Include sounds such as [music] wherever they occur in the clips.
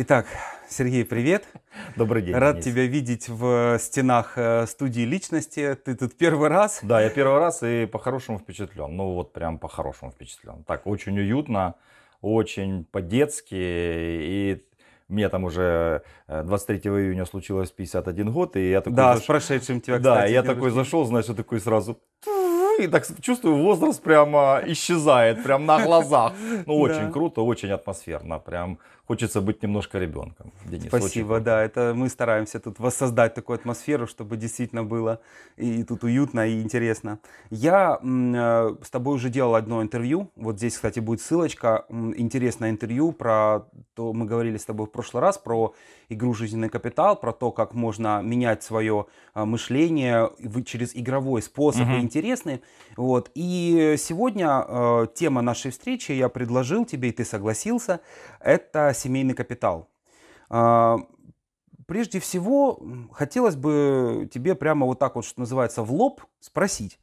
Итак, Сергей, привет. Добрый день. Рад Денис. тебя видеть в э, стенах э, студии личности. Ты тут первый раз. Да, я первый раз и по-хорошему впечатлен. Ну вот прям по-хорошему впечатлен. Так, очень уютно, очень по-детски. И мне там уже 23 э, июня случилось 51 год, и я такой... Да, заш... с прошедшим тебя, Да, кстати, я такой зашел, знаешь, такой сразу... И так чувствую, возраст прямо исчезает, прям на глазах. Ну, [laughs] очень круто, очень атмосферно, прям хочется быть немножко ребенком. Денис, Спасибо, очень... да, это мы стараемся тут воссоздать такую атмосферу, чтобы действительно было и, тут уютно, и интересно. Я э, с тобой уже делал одно интервью, вот здесь, кстати, будет ссылочка, интересное интервью про то, мы говорили с тобой в прошлый раз про игру «Жизненный капитал», про то, как можно менять свое э, мышление через игровой способ, Mm-hmm. и интересный, вот, и сегодня э, тема нашей встречи я предложил тебе, и ты согласился, это семейный капитал. А, прежде всего, хотелось бы тебе прямо вот так вот, что называется, в лоб спросить.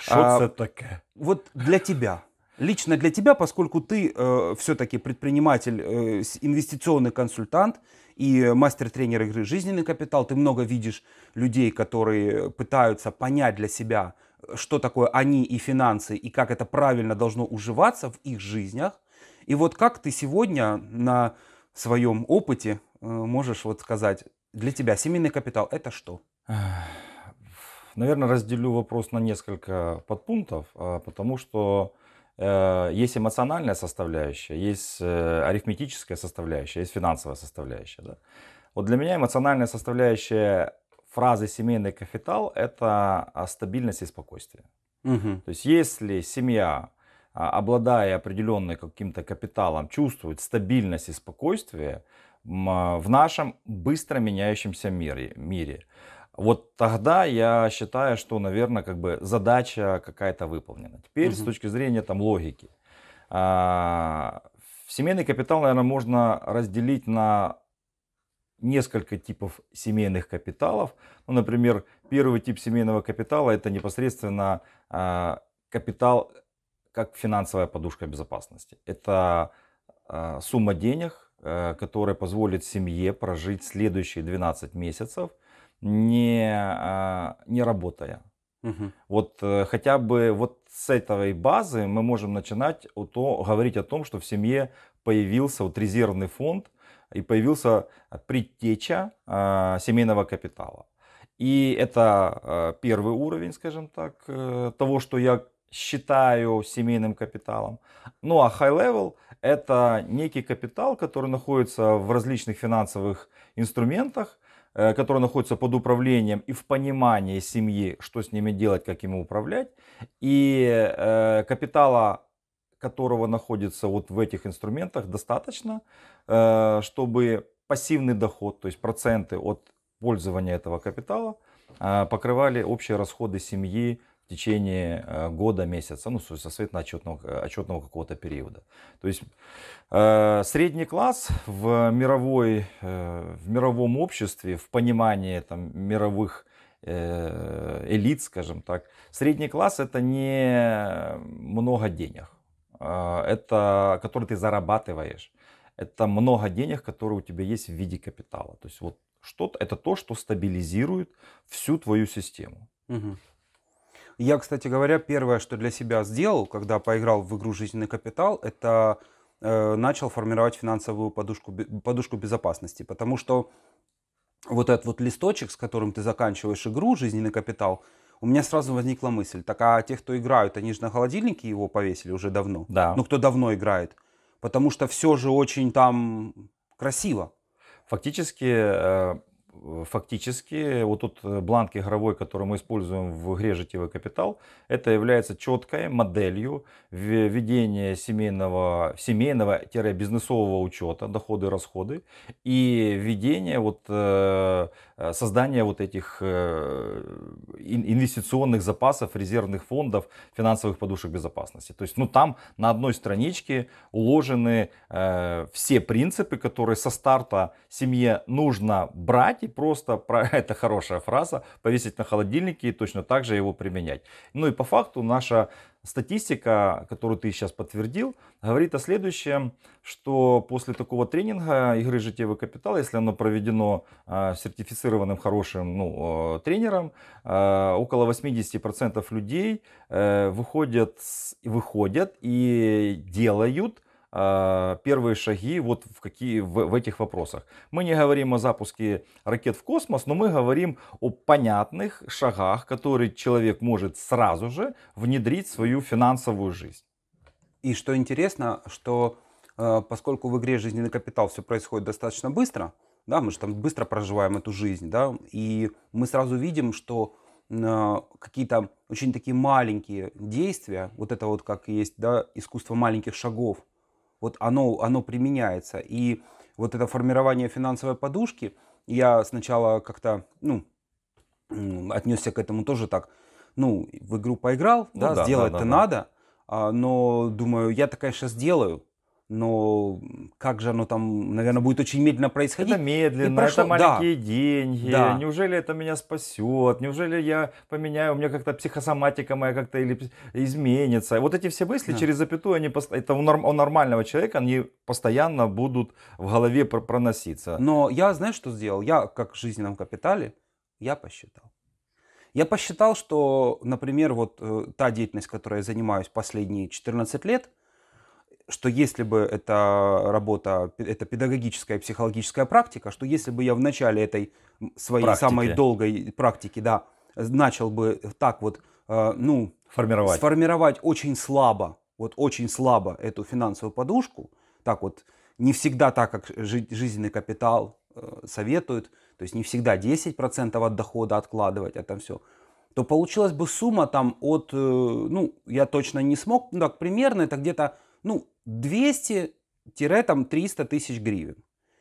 Что это а, такое? Вот для тебя, лично для тебя, поскольку ты э, все-таки предприниматель, э, инвестиционный консультант и мастер-тренер игры «Жизненный капитал», ты много видишь людей, которые пытаются понять для себя, э, что такое они и финансы, и как это правильно должно уживаться в их жизнях. И вот как ты сегодня на своем опыте э, можешь вот сказать, для тебя семейный капитал это что? Наверное, разделю вопрос на несколько подпунктов, а, потому что э, есть эмоциональная составляющая, есть э, арифметическая составляющая, есть финансовая составляющая. Да? Вот для меня эмоциональная составляющая фразы «семейный капитал» — это стабильность и спокойствие. Угу. То есть если семья а, обладая определенным каким-то капиталом, чувствует стабильность и спокойствие а, в нашем быстро меняющемся мире. мире. Вот тогда я считаю, что, наверное, как бы задача какая-то выполнена. Теперь угу. с точки зрения там логики. А, семейный капитал, наверное, можно разделить на несколько типов семейных капиталов. Ну, например, первый тип семейного капитала это непосредственно э, капитал как финансовая подушка безопасности. Это э, сумма денег, э, которая позволит семье прожить следующие 12 месяцев, не, э, не работая. Угу. Вот хотя бы вот с этой базы мы можем начинать о то, говорить о том, что в семье появился вот резервный фонд и появился предтеча семейного капитала. И это первый уровень, скажем так, того, что я считаю семейным капиталом. Ну а high level это некий капитал, который находится в различных финансовых инструментах, э, который находится под управлением и в понимании семьи, что с ними делать, как ими управлять. И э, капитала, которого находится вот в этих инструментах, достаточно, э, чтобы пассивный доход, то есть проценты от пользования этого капитала, покрывали общие расходы семьи в течение э, года, месяца, ну, со соответственно, отчетного, э, отчетного какого-то периода. То есть э, средний класс в, мировой, э, в мировом обществе, в понимании там, мировых э, элит, скажем так, средний класс это не много денег, э, это который ты зарабатываешь. Это много денег, которые у тебя есть в виде капитала. То есть вот что-то, это то, что стабилизирует всю твою систему. Угу. Я, кстати говоря, первое, что для себя сделал, когда поиграл в игру «Жизненный капитал», это э, начал формировать финансовую подушку, подушку безопасности. Потому что вот этот вот листочек, с которым ты заканчиваешь игру «Жизненный капитал», у меня сразу возникла мысль, так а те, кто играют, они же на холодильнике его повесили уже давно. Да. Ну, кто давно играет. Потому что все же очень там красиво. Фактически э, фактически вот тот э, бланк игровой, который мы используем в игре «Житевой капитал», это является четкой моделью ведения семейного, семейного-бизнесового учета, доходы и расходы, и ведения вот, э, э, создания вот этих инвестиционных запасов, резервных фондов, финансовых подушек безопасности. То есть ну, там на одной страничке уложены все принципы, которые со старта семье нужно брать, и просто, [laughs] это хорошая фраза, повесить на холодильнике и точно так же его применять. Ну и по факту наша статистика, которую ты сейчас подтвердил, говорит о следующем, что после такого тренинга игры «Житевый капитал», если оно проведено а, сертифицированным хорошим ну, тренером, а, около 80% людей э, выходят, выходят и делают а, первые шаги вот в, какие, в, в этих вопросах. Мы не говорим о запуске ракет в космос, но мы говорим о понятных шагах, которые человек может сразу же внедрить в свою финансовую жизнь. И что интересно, что э, поскольку в игре «Жизненный капитал» все происходит достаточно быстро, да, мы же там быстро проживаем эту жизнь, да, и мы сразу видим, что э, какие-то очень такие маленькие действия, вот это вот как есть, да, искусство маленьких шагов, вот оно, оно применяется. И вот это формирование финансовой подушки, я сначала как-то, ну, отнесся к этому тоже так, ну, в игру поиграл, ну, да, да, сделать-то да, да, надо, да. но думаю, я-то, конечно, сделаю, но как же оно там, наверное, будет очень медленно происходить. Это медленно, прошло... это маленькие да. деньги. Да. Неужели это меня спасет? Неужели я поменяю, у меня как-то психосоматика моя как-то или изменится? Вот эти все мысли да. через запятую, они это у, норм... у нормального человека, они постоянно будут в голове проноситься. Но я, знаешь, что сделал? Я, как в жизненном капитале, я посчитал. Я посчитал, что, например, вот э, та деятельность, которой я занимаюсь последние 14 лет – что если бы эта работа, это педагогическая, психологическая практика, что если бы я в начале этой своей практики. самой долгой практики, да, начал бы так вот, э, ну, формировать. сформировать очень слабо, вот очень слабо эту финансовую подушку, так вот, не всегда так, как жизненный капитал э, советуют, то есть не всегда 10% от дохода откладывать, а там все, то получилась бы сумма там от, э, ну, я точно не смог, ну, так примерно, это где-то, ну, 200-300 тысяч гривен.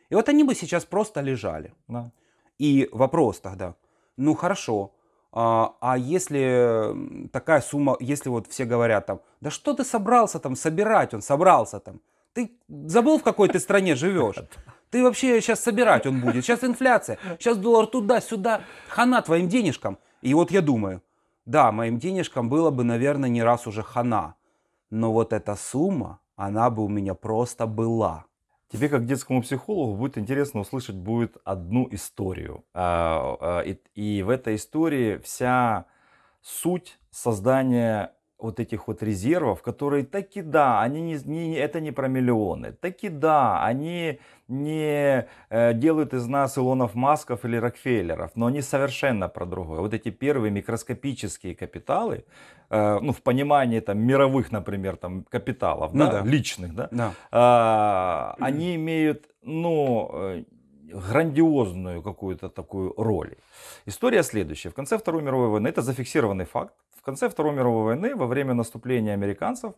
И вот они бы сейчас просто лежали. Да. И вопрос тогда, ну хорошо, а, а если такая сумма, если вот все говорят там, да что ты собрался там собирать, он собрался там, ты забыл в какой ты стране живешь? [laughs] Ты вообще сейчас собирать он будет, сейчас инфляция, сейчас доллар туда-сюда, хана твоим денежкам. И вот я думаю, да, моим денежкам было бы, наверное, не раз уже хана, но вот эта сумма, она бы у меня просто была. Тебе, как детскому психологу, будет интересно услышать будет одну историю. А, а, и в этой истории вся суть создания вот этих вот резервов, которые таки да, они не, не это не про миллионы, таки да, они не э, делают из нас Илонов Масков или Рокфеллеров, но они совершенно про другое. Вот эти первые микроскопические капиталы, э, ну в понимании там мировых, например, там капиталов, ну, да, да. личных, да, да. Э, они имеют, ну э, грандиозную какую-то такую роль. История следующая. В конце Второй мировой войны, это зафиксированный факт, в конце Второй мировой войны, во время наступления американцев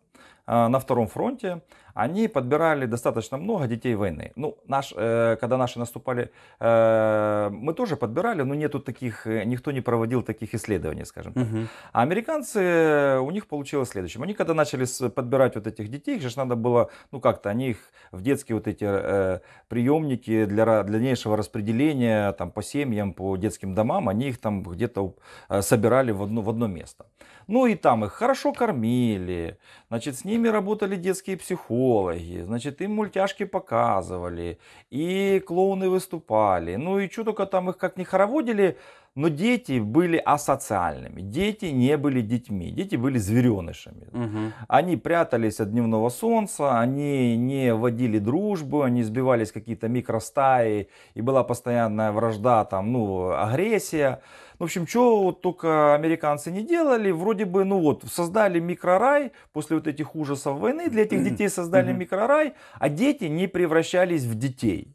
а, на Втором фронте, они подбирали достаточно много детей войны. Ну, наш, э, когда наши наступали, э, мы тоже подбирали, но нету таких, э, никто не проводил таких исследований, скажем так. Угу. А американцы, э, у них получилось следующее. Они когда начали подбирать вот этих детей, их же надо было, ну как-то, они их в детские вот эти э, приемники для, для дальнейшего распределения там по семьям, по детским домам, они их там где-то э, собирали в одно, в одно место. Ну и там их хорошо кормили, значит, с ними работали детские психологи, значит, им мультяшки показывали, и клоуны выступали. Ну и что только там их как не хороводили, но дети были асоциальными. Дети не были детьми, дети были зверенышами. Угу. Они прятались от дневного солнца, они не водили дружбу, они сбивались какие-то микростаи, и была постоянная вражда, там, ну, агрессия. В общем, что вот только американцы не делали, вроде бы, ну вот, создали микрорай после вот этих ужасов войны, для этих детей создали микрорай, а дети не превращались в детей.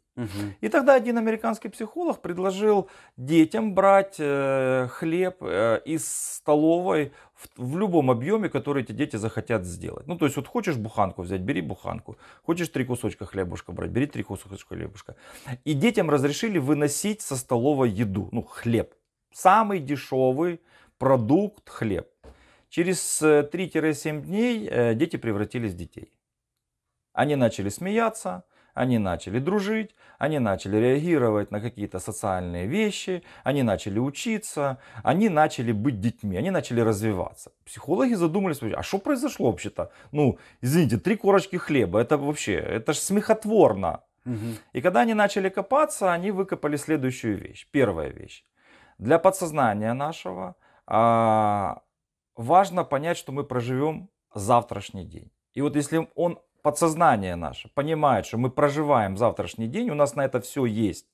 И тогда один американский психолог предложил детям брать э, хлеб э, из столовой в, в любом объеме, который эти дети захотят сделать. Ну, то есть, вот хочешь буханку взять, бери буханку. Хочешь три кусочка хлебушка брать, бери три кусочка хлебушка. И детям разрешили выносить со столовой еду, ну, хлеб. Самый дешевый продукт хлеб. Через 3-7 э, дней э, дети превратились в детей. Они начали смеяться, они начали дружить, они начали реагировать на какие-то социальные вещи, они начали учиться, они начали быть детьми, они начали развиваться. Психологи задумались, а что произошло вообще-то? Ну, извините, три корочки хлеба, это вообще, это же смехотворно. Угу. И когда они начали копаться, они выкопали следующую вещь. Первая вещь для подсознания нашего а, важно понять, что мы проживем завтрашний день. И вот если он, подсознание наше, понимает, что мы проживаем завтрашний день, у нас на это все есть,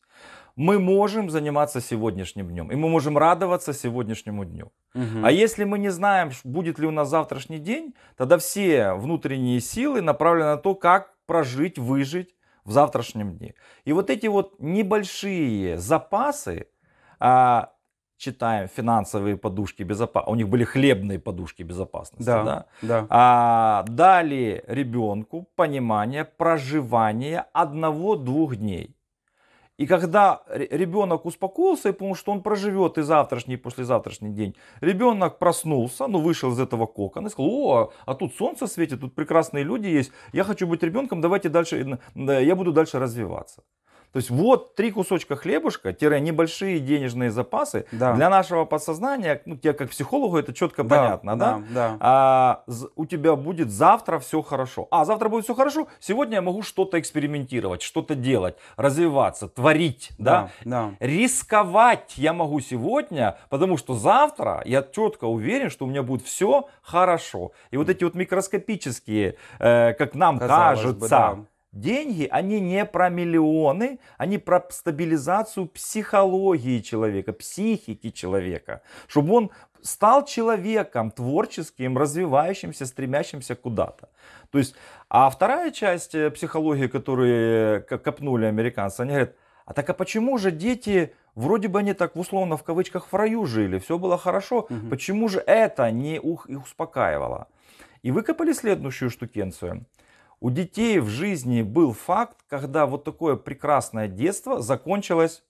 мы можем заниматься сегодняшним днем, и мы можем радоваться сегодняшнему дню. Угу. А если мы не знаем, будет ли у нас завтрашний день, тогда все внутренние силы направлены на то, как прожить, выжить в завтрашнем дне. И вот эти вот небольшие запасы а, читаем финансовые подушки безопасности. А у них были хлебные подушки безопасности. Да, да? Да. А, дали ребенку понимание проживания одного-двух дней. И когда ребенок успокоился и понял, что он проживет и завтрашний, и послезавтрашний день, ребенок проснулся, ну, вышел из этого кокона и сказал, о, а тут солнце светит, тут прекрасные люди есть, я хочу быть ребенком, давайте дальше, я буду дальше развиваться. То есть вот три кусочка хлебушка, тире небольшие денежные запасы да. для нашего подсознания, ну тебе как психологу это четко да, понятно, да? Да. да. А, у тебя будет завтра все хорошо. А завтра будет все хорошо. Сегодня я могу что-то экспериментировать, что-то делать, развиваться, творить, да? да? Да. Рисковать я могу сегодня, потому что завтра я четко уверен, что у меня будет все хорошо. И вот эти вот микроскопические, э, как нам Казалось кажется. Бы, да Деньги, они не про миллионы, они про стабилизацию психологии человека, психики человека. Чтобы он стал человеком творческим, развивающимся, стремящимся куда-то. То есть, а вторая часть э, психологии, которую э, копнули американцы, они говорят, а так а почему же дети, вроде бы они так условно в кавычках в раю жили, все было хорошо, угу. почему же это не их успокаивало? И выкопали следующую штукенцию – у детей в жизни был факт, когда вот такое прекрасное детство закончилось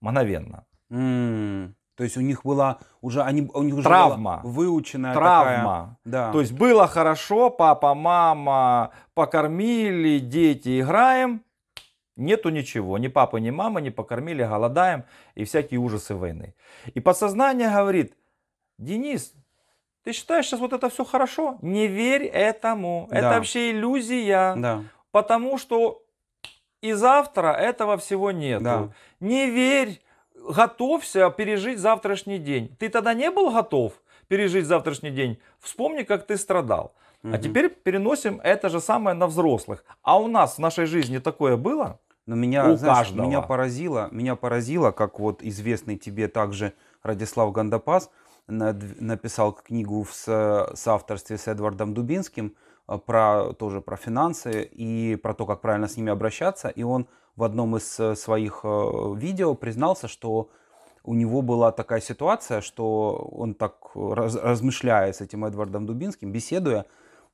мгновенно. Mm. То есть у них была уже они у них уже травма, была выученная травма. Такая, да. То есть было хорошо, папа, мама покормили, дети играем, нету ничего, ни папы, ни мамы не покормили, голодаем и всякие ужасы войны. И подсознание говорит, Денис, ты считаешь сейчас вот это все хорошо? Не верь этому. Да. Это вообще иллюзия. Да. Потому что и завтра этого всего нет. Да. Не верь, готовься пережить завтрашний день. Ты тогда не был готов пережить завтрашний день? Вспомни, как ты страдал. Угу. А теперь переносим это же самое на взрослых. А у нас в нашей жизни такое было? Но меня, у знаешь, каждого. меня поразило, меня поразило, как вот известный тебе также Радислав Гандапас – написал книгу в соавторстве с Эдвардом Дубинским э, про тоже про финансы и про то, как правильно с ними обращаться. И он в одном из э, своих э, видео признался, что у него была такая ситуация, что он так раз, размышляя с этим Эдвардом Дубинским, беседуя,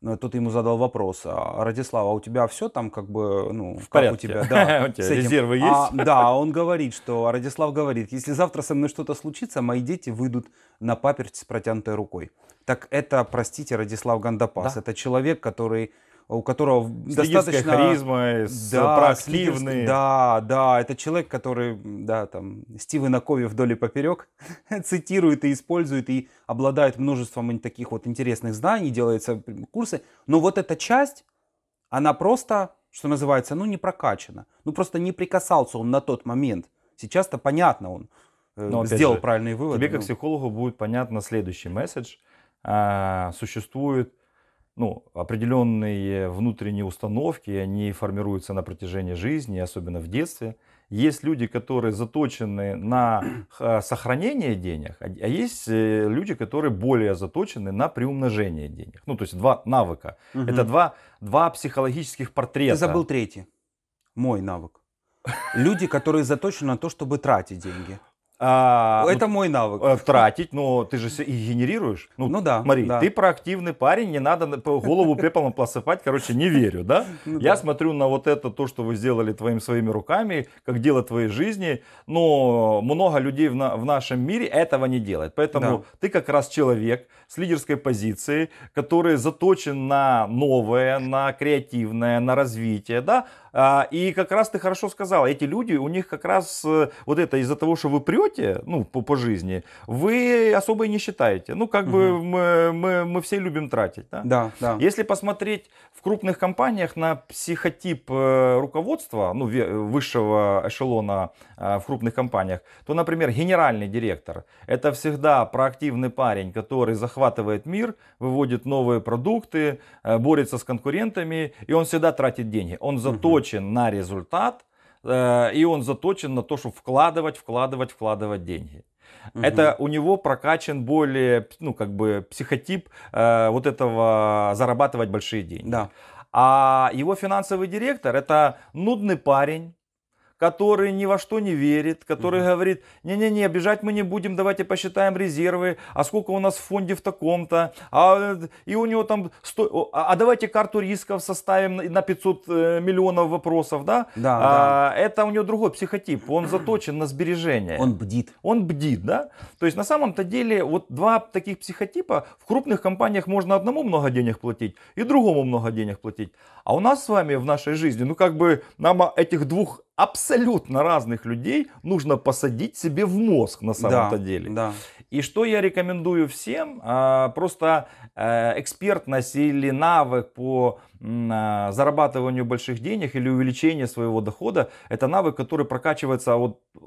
ну, тут ему задал вопрос, а, а Радислав, а у тебя все там как бы, ну, в как порядке. у тебя? Да, [laughs] резервы а, есть? да, он говорит, что, Радислав говорит, если завтра со мной что-то случится, мои дети выйдут на паперть с протянутой рукой. Так это, простите, Радислав Гандапас, это человек, который у которого с достаточно... харизма, да, проактивный. да, да, это человек, который, да, там, Стивы Накови вдоль и поперек [laughs] цитирует и использует, и обладает множеством таких вот интересных знаний, делается курсы. Но вот эта часть, она просто, что называется, ну, не прокачана. Ну, просто не прикасался он на тот момент. Сейчас-то понятно он э, Но, сделал же, правильные выводы. Тебе, как ну. психологу, будет понятно следующий месседж. А, существует ну, определенные внутренние установки, они формируются на протяжении жизни, особенно в детстве. Есть люди, которые заточены на сохранение денег, а, а есть э, люди, которые более заточены на приумножение денег. Ну, то есть два навыка. Угу. Это два, два психологических портрета. Ты забыл третий. Мой навык. Люди, которые заточены на то, чтобы тратить деньги. А, ну, ну, это ну, мой навык. Э, тратить, но ну, ты же и генерируешь. Ну, ну да. Смотри, да. ты проактивный парень, не надо голову пеплом посыпать, короче, не верю, да? [laughs] Ну, Я да. смотрю на вот это, то, что вы сделали твоими своими руками, как дело твоей жизни, но много людей в, на, в нашем мире этого не делает. Поэтому да. ты как раз человек с лидерской позиции, который заточен на новое, на креативное, на развитие, да? А, и как раз ты хорошо сказал, эти люди, у них как раз э, вот это из-за того, что вы прете, ну, по, по жизни, вы особо и не считаете. Ну, как угу. бы мы, мы, мы все любим тратить. Да? да, да. Если посмотреть в крупных компаниях на психотип э, руководства, ну, высшего эшелона а, в крупных компаниях, то, например, генеральный директор – это всегда проактивный парень, который захватывает мир, выводит новые продукты, э, борется с конкурентами, и он всегда тратит деньги. Он зато угу заточен на результат, э, и он заточен на то, чтобы вкладывать, вкладывать, вкладывать деньги. Угу. Это у него прокачан более, ну, как бы, психотип э, вот этого зарабатывать большие деньги. Да. А его финансовый директор это нудный парень, который ни во что не верит, который угу. говорит, не-не-не, бежать мы не будем, давайте посчитаем резервы, а сколько у нас в фонде в таком-то, а, и у него там, сто, а, а давайте карту рисков составим на 500 э, миллионов вопросов, да? Да, а, да. Это у него другой психотип, он заточен на сбережения. Он бдит. Он бдит, да? То есть на самом-то деле вот два таких психотипа, в крупных компаниях можно одному много денег платить и другому много денег платить, а у нас с вами в нашей жизни, ну как бы нам этих двух абсолютно разных людей нужно посадить себе в мозг на самом-то да, деле. Да. И что я рекомендую всем, а, просто э, экспертность или навык по а, зарабатыванию больших денег или увеличению своего дохода, это навык, который прокачивается вот э,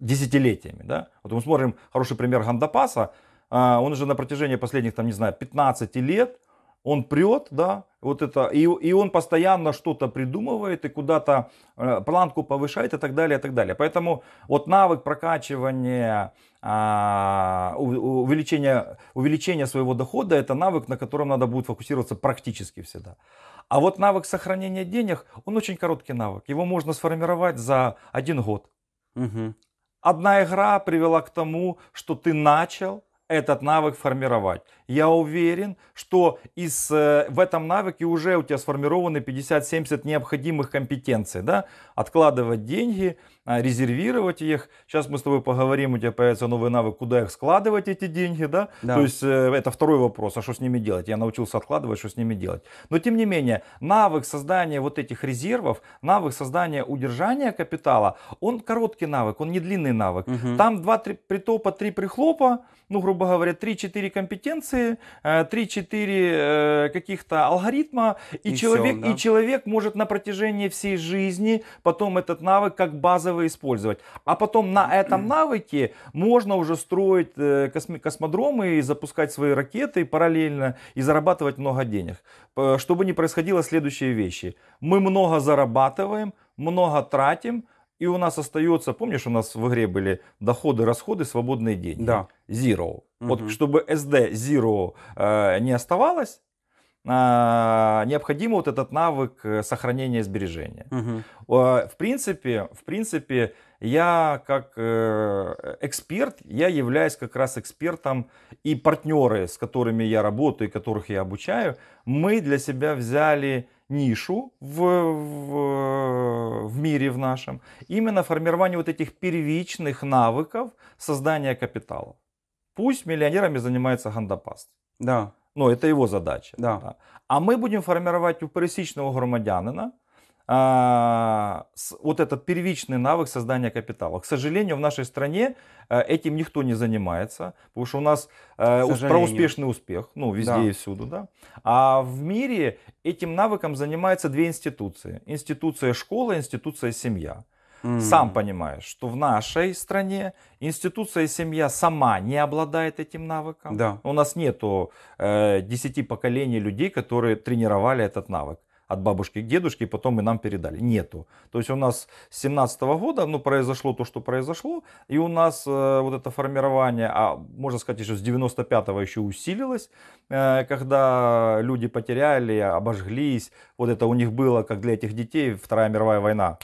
десятилетиями. Да? Вот мы смотрим хороший пример Гандапаса, а, он уже на протяжении последних, там, не знаю, 15 лет он прет, да, вот это, и, и он постоянно что-то придумывает и куда-то э, планку повышает и так далее, и так далее. Поэтому вот навык прокачивания, э, увеличения, увеличения своего дохода, это навык, на котором надо будет фокусироваться практически всегда. А вот навык сохранения денег, он очень короткий навык. Его можно сформировать за один год. Угу. Одна игра привела к тому, что ты начал, этот навык формировать. Я уверен, что из, э, в этом навыке уже у тебя сформированы 50-70 необходимых компетенций. Да? Откладывать деньги, а, резервировать их. Сейчас мы с тобой поговорим, у тебя появится новый навык, куда их складывать, эти деньги, да? да. То есть э, это второй вопрос, а что с ними делать? Я научился откладывать, что с ними делать? Но тем не менее, навык создания вот этих резервов, навык создания удержания капитала, он короткий навык, он не длинный навык. Угу. Там 2-3 притопа, 3 прихлопа, ну, грубо говоря, 3-4 компетенции, 3-4 э, э, каких-то алгоритма, и, и, человек, все, да? и человек может на протяжении всей жизни потом этот навык как базовый этого использовать. А потом на этом [clears throat] навыке можно уже строить э, косми- космодромы и запускать свои ракеты параллельно и зарабатывать много денег. Чтобы не происходило следующие вещи. Мы много зарабатываем, много тратим, и у нас остается, помнишь, у нас в игре были доходы, расходы, свободные деньги. Да. Zero. Угу. Вот чтобы SD Zero э, не оставалось, а, необходим вот этот навык э, сохранения сбережения. Угу. В принципе, в принципе, я как э, эксперт, я являюсь как раз экспертом и партнеры, с которыми я работаю, и которых я обучаю, мы для себя взяли нишу в, в, в мире в нашем, именно формирование вот этих первичных навыков создания капитала. Пусть миллионерами занимается гандапаст. Да. Ну, это его задача. Да. да. А мы будем формировать у пересечного громадянина а, с, вот этот первичный навык создания капитала. К сожалению, в нашей стране а, этим никто не занимается, потому что у нас а, про успешный успех, ну, везде да. и всюду, да. А в мире этим навыком занимаются две институции. Институция школа, институция семья. Mm. Сам понимаешь, что в нашей стране институция и семья сама не обладает этим навыком. Да. У нас нету э, поколений людей, которые тренировали этот навык от бабушки к дедушке, и потом и нам передали. Нету. То есть у нас с 17 года ну, произошло то, что произошло, и у нас э, вот это формирование, а можно сказать, еще с 95-го еще усилилось, э, когда люди потеряли, обожглись, вот это у них было, как для этих детей, Вторая мировая война.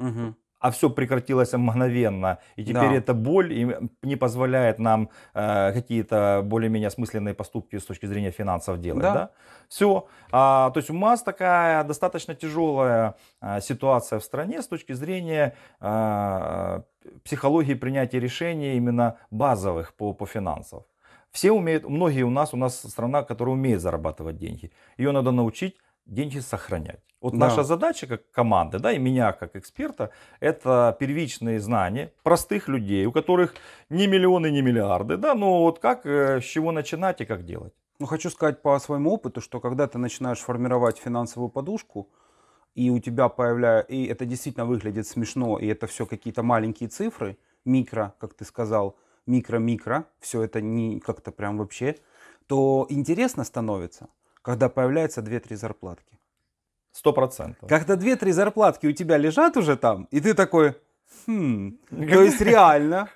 Угу а все прекратилось мгновенно. И теперь да. эта боль не позволяет нам э, какие-то более-менее осмысленные поступки с точки зрения финансов делать. Да. Да? Все. А, то есть у нас такая достаточно тяжелая а, э, ситуация в стране с точки зрения а, психологии принятия решений именно базовых по, по финансам. Все умеют, многие у нас, у нас страна, которая умеет зарабатывать деньги. Ее надо научить деньги сохранять. Вот да. наша задача как команды, да, и меня как эксперта, это первичные знания простых людей, у которых не миллионы, не миллиарды, да, но вот как, э, с чего начинать и как делать. Ну, хочу сказать по своему опыту, что когда ты начинаешь формировать финансовую подушку, и у тебя появляется, и это действительно выглядит смешно, и это все какие-то маленькие цифры, микро, как ты сказал, микро-микро, все это не как-то прям вообще, то интересно становится – когда появляется 2-3 зарплатки. Сто процентов. Когда 2-3 зарплатки у тебя лежат уже там, и ты такой, хм, то есть [laughs] реально,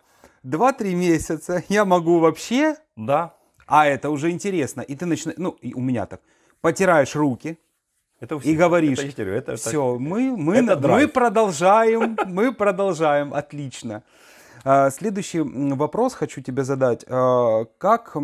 2-3 месяца я могу вообще... Да. А это уже интересно. И ты начинаешь, ну, и у меня так, потираешь руки, это у всех. и говоришь, это, это, это, все, мы, мы, это мы продолжаем, [laughs] мы продолжаем, отлично. А, следующий вопрос хочу тебе задать. А, как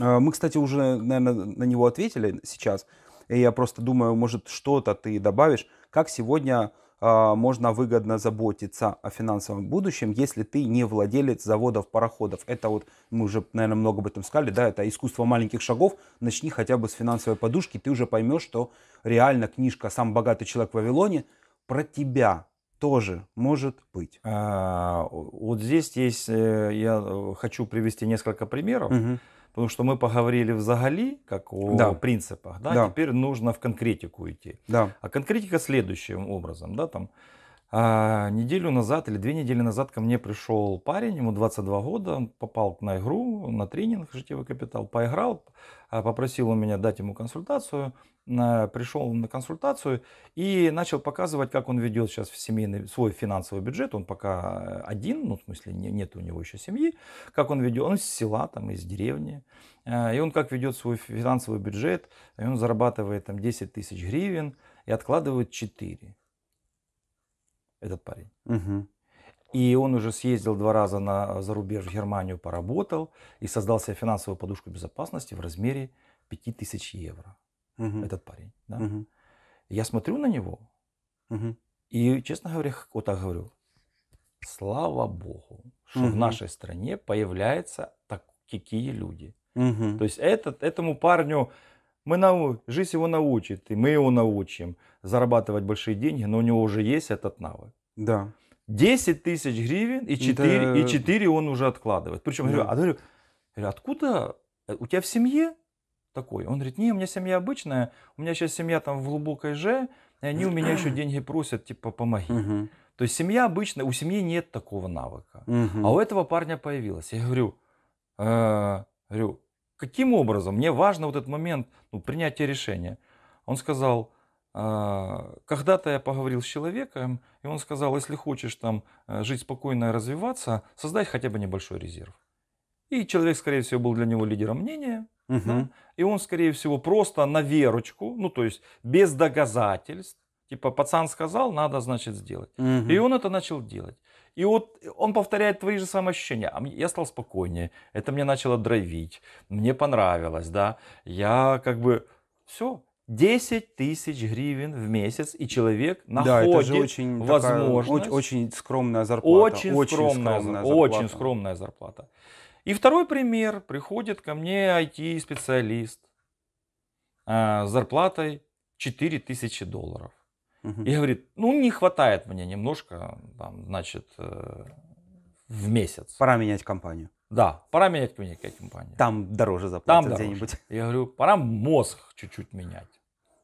а, мы, кстати, уже, наверное, на него ответили сейчас. И я просто думаю, может, что-то ты добавишь. Как сегодня а, можно выгодно заботиться о финансовом будущем, если ты не владелец заводов пароходов. Это вот, мы уже, наверное, много об этом сказали, да, это искусство маленьких шагов. Начни хотя бы с финансовой подушки, ты уже поймешь, что реально книжка «Сам богатый человек в Вавилоне» про тебя тоже может быть. А, вот здесь есть, э, я э, хочу привести несколько примеров. Угу. Потому что мы поговорили взагали, как о да. принципах, да? да, теперь нужно в конкретику идти. Да. А конкретика следующим образом, да, там, а неделю назад или две недели назад ко мне пришел парень, ему 22 года, он попал на игру, на тренинг «Житевый капитал», поиграл, а, попросил у меня дать ему консультацию, а, пришел на консультацию и начал показывать, как он ведет сейчас в семейный, свой финансовый бюджет. Он пока один, ну, в смысле, нет у него еще семьи. Как он ведет, он из села, там, из деревни. А, и он как ведет свой финансовый бюджет, и он зарабатывает там 10 тысяч гривен и откладывает 4 этот парень. Угу. И он уже съездил два раза на зарубеж в Германию, поработал и создал себе финансовую подушку безопасности в размере 5000 евро. Угу. Этот парень. Да? Угу. Я смотрю на него угу. и, честно говоря, вот так говорю. Слава Богу, что угу. в нашей стране появляются такие люди. Угу. То есть этот, этому парню мы нау... Жизнь его научит, и мы его научим зарабатывать большие деньги, но у него уже есть этот навык. Да. 10 тысяч гривен и 4, да. и 4 он уже откладывает. Причем, да. говорю, а говорю, откуда э, у тебя в семье такой? Он говорит, не, у меня семья обычная, у меня сейчас семья там в глубокой же, и они у меня еще [clears throat] деньги просят, типа, помоги. Угу. То есть семья обычная, у семьи нет такого навыка. Угу. А у этого парня появилось. Я говорю, э, говорю, каким образом? Мне важно вот этот момент ну, принятия решения. Он сказал, «А, когда-то я поговорил с человеком, и он сказал, если хочешь там э, жить спокойно и развиваться, создай хотя бы небольшой резерв. И человек, скорее всего, был для него лидером мнения, угу. да? и он, скорее всего, просто на верочку, ну то есть без доказательств, типа пацан сказал, надо, значит, сделать. Угу. И он это начал делать. И вот он повторяет твои же самые ощущения. А я стал спокойнее, это мне начало драйвить, мне понравилось, да. Я как бы, все, 10 тысяч гривен в месяц, и человек находит да, это же очень возможность. Такая, очень, очень скромная зарплата. Очень, очень скромная, скромная зарплата. Очень скромная зарплата. И второй пример. Приходит ко мне IT-специалист э, с зарплатой 4 тысячи долларов. Угу. И говорит, ну не хватает мне немножко, там, значит, э, в месяц. Пора менять компанию. Да, пора менять менять компанию. Там дороже заплатят Там где-нибудь. Дороже. Я говорю, пора мозг чуть-чуть менять.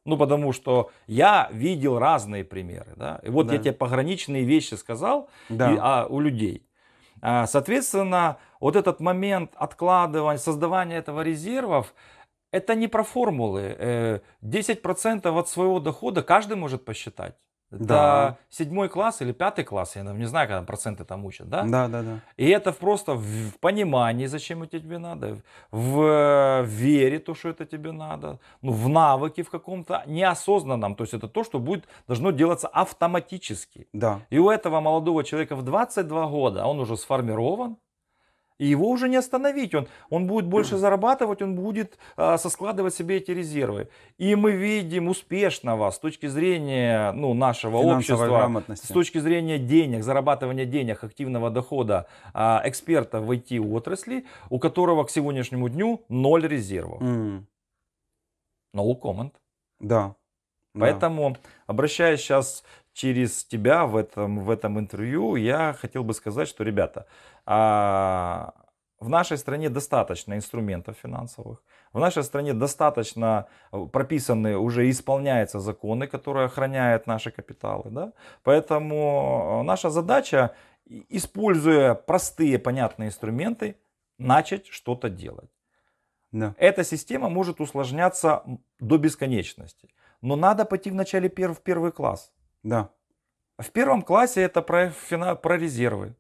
Ну, потому что я видел разные примеры, да. И вот да. я тебе пограничные вещи сказал да. и, а, у людей. А, соответственно, вот этот момент откладывания, создавания этого резервов, это не про формулы. 10% э, от своего дохода каждый может посчитать. Да. седьмой класс или пятый класс, я не знаю, когда проценты там учат, да? Да, да, да. И это просто в понимании, зачем это тебе надо, э, в вере, то, что это тебе надо, ну, в навыке в каком-то неосознанном, то есть это то, что будет, должно делаться автоматически. Да. И у этого молодого человека в 22 года, он уже сформирован, и его уже не остановить. Он, он будет больше зарабатывать, он будет а, соскладывать себе эти резервы. И мы видим успешного с точки зрения ну, нашего общества, грамотности. с точки зрения денег, зарабатывания денег, активного дохода а, эксперта в IT-отрасли, у которого к сегодняшнему дню ноль резервов. Mm. No comment. Да. Поэтому, да. обращаясь сейчас через тебя в этом, в этом интервью, я хотел бы сказать, что, ребята, а, в нашей стране достаточно инструментов финансовых. В нашей стране достаточно э, прописаны, уже исполняются законы, которые охраняют наши капиталы. Да? Поэтому э, наша задача, используя простые, понятные инструменты, начать что-то делать. Да. Эта система может усложняться до бесконечности. Но надо пойти вначале пер- в первый класс. Да. В первом классе это про, про резервы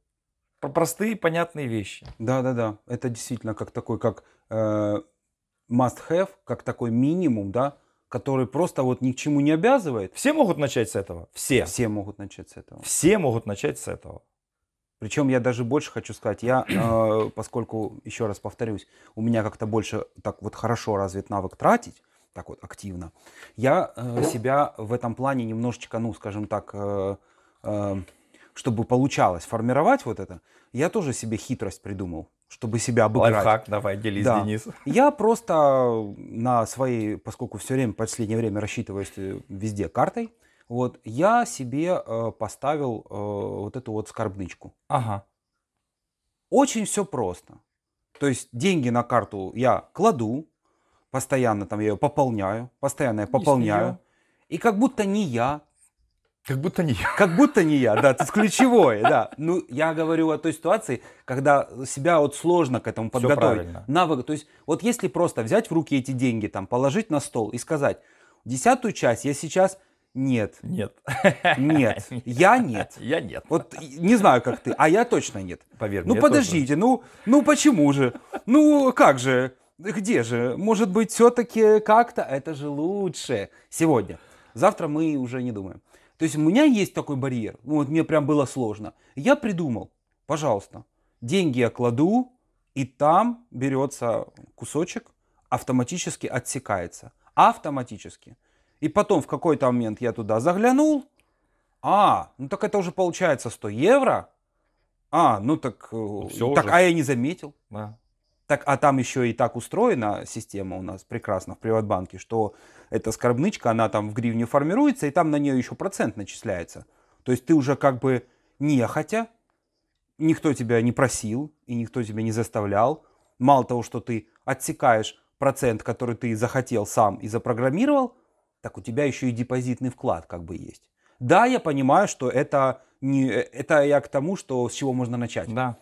простые, понятные вещи. Да, да, да. Это действительно как такой, как э, must have, как такой минимум, да, который просто вот ни к чему не обязывает. Все могут начать с этого. Все. Все могут начать с этого. Все могут начать с этого. Причем я даже больше хочу сказать, я, э, поскольку, еще раз повторюсь, у меня как-то больше так вот хорошо развит навык тратить, так вот активно, я э, себя в этом плане немножечко, ну, скажем так, э, э, чтобы получалось формировать вот это, я тоже себе хитрость придумал, чтобы себя обыграть. Лайфхак, давай, делись, да. Денис. Я просто э, на своей, поскольку все время, последнее время рассчитываюсь э, везде картой, вот, я себе э, поставил э, вот эту вот скорбничку. Ага. Очень все просто. То есть деньги на карту я кладу, постоянно там я ее пополняю, постоянно я пополняю. И как будто не я, как будто не я. Как будто не я, да, тут ключевое, да. Ну, я говорю о той ситуации, когда себя вот сложно к этому подготовить. Навык, то есть вот если просто взять в руки эти деньги, там, положить на стол и сказать, десятую часть я сейчас нет. Нет. Нет. [laughs] Я нет. Я нет. Вот не знаю, как ты, а я точно нет. Поверь мне. Ну подождите, тоже. ну, ну почему же? Ну как же? Где же? Может быть, все-таки как-то это же лучше сегодня. Завтра мы уже не думаем. То есть у меня есть такой барьер, ну, вот мне прям было сложно. Я придумал, пожалуйста, деньги я кладу, и там берется кусочек, автоматически отсекается. Автоматически. И потом в какой-то момент я туда заглянул, а, ну так это уже получается 100 евро, а, ну так, э, ну, Все так а я не заметил. Да. Так, а там еще и так устроена система у нас прекрасно в Приватбанке, что эта скорбнычка, она там в гривне формируется, и там на нее еще процент начисляется. То есть ты уже как бы нехотя, никто тебя не просил и никто тебя не заставлял. Мало того, что ты отсекаешь процент, который ты захотел сам и запрограммировал, так у тебя еще и депозитный вклад как бы есть. Да, я понимаю, что это не э, это я к тому, что с чего можно начать. Да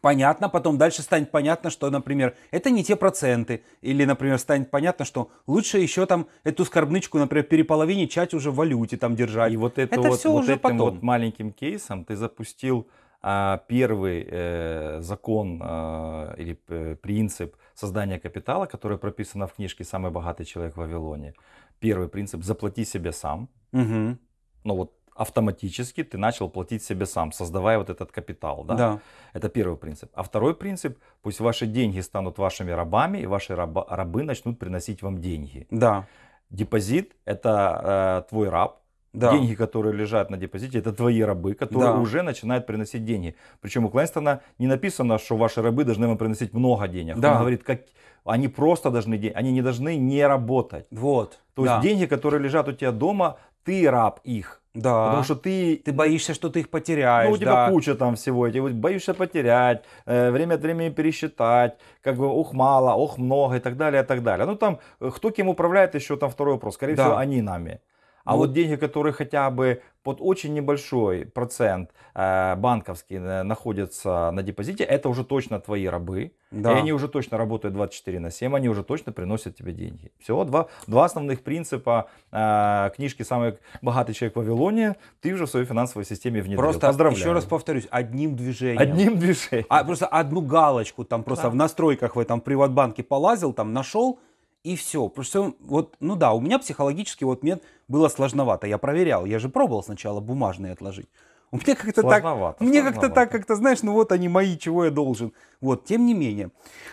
понятно, потом дальше станет понятно, что, например, это не те проценты, или, например, станет понятно, что лучше еще там эту скорбнычку, например, переполовине чать уже в валюте там держать. И вот это, это вот, все вот уже этим потом. вот маленьким кейсом ты запустил а, первый э, закон э, или э, принцип создания капитала, который прописано в книжке «Самый богатый человек в Вавилоне». Первый принцип – заплати себе сам. Угу. Ну вот автоматически ты начал платить себе сам, создавая вот этот капитал. Да? да. Это первый принцип. А второй принцип, пусть ваши деньги станут вашими рабами, и ваши раба, рабы начнут приносить вам деньги. Да. Депозит – это э, твой раб, да. Деньги, которые лежат на депозите, это твои рабы, которые да. уже начинают приносить деньги. Причем у Клайнстона не написано, что ваши рабы должны вам приносить много денег. Да. Он говорит, как они просто должны, они не должны не работать. Вот. То да. есть деньги, которые лежат у тебя дома, ты раб их. Да. Потому что ты... Ты боишься, что ты их потеряешь. Ну, у типа, тебя да. куча там всего. Я боишься потерять, э, время от времени пересчитать, как бы, ух, мало, ох, много и так далее, и так далее. Ну, там, э, кто кем управляет, еще там второй вопрос. Скорее да. всего, они нами. А ну, вот деньги, которые хотя бы под очень небольшой процент э, банковские э, находятся на депозите, это уже точно твои рабы. Да. И они уже точно работают 24 на 7, они уже точно приносят тебе деньги. Все, два, два основных принципа э, книжки «Самый богатый человек в Вавилоне» ты уже в своей финансовой системе внедрил. Просто Поздравляю. еще раз повторюсь, одним движением. Одним движением. А, просто одну галочку там просто да. в настройках в этом приватбанке полазил, там нашел и все. Просто вот, ну да, у меня психологически вот нет было сложновато. Я проверял, я же пробовал сначала бумажные отложить. У меня как-то так, мне как-то так, как-то знаешь, ну вот они мои, чего я должен. Вот, тем не менее.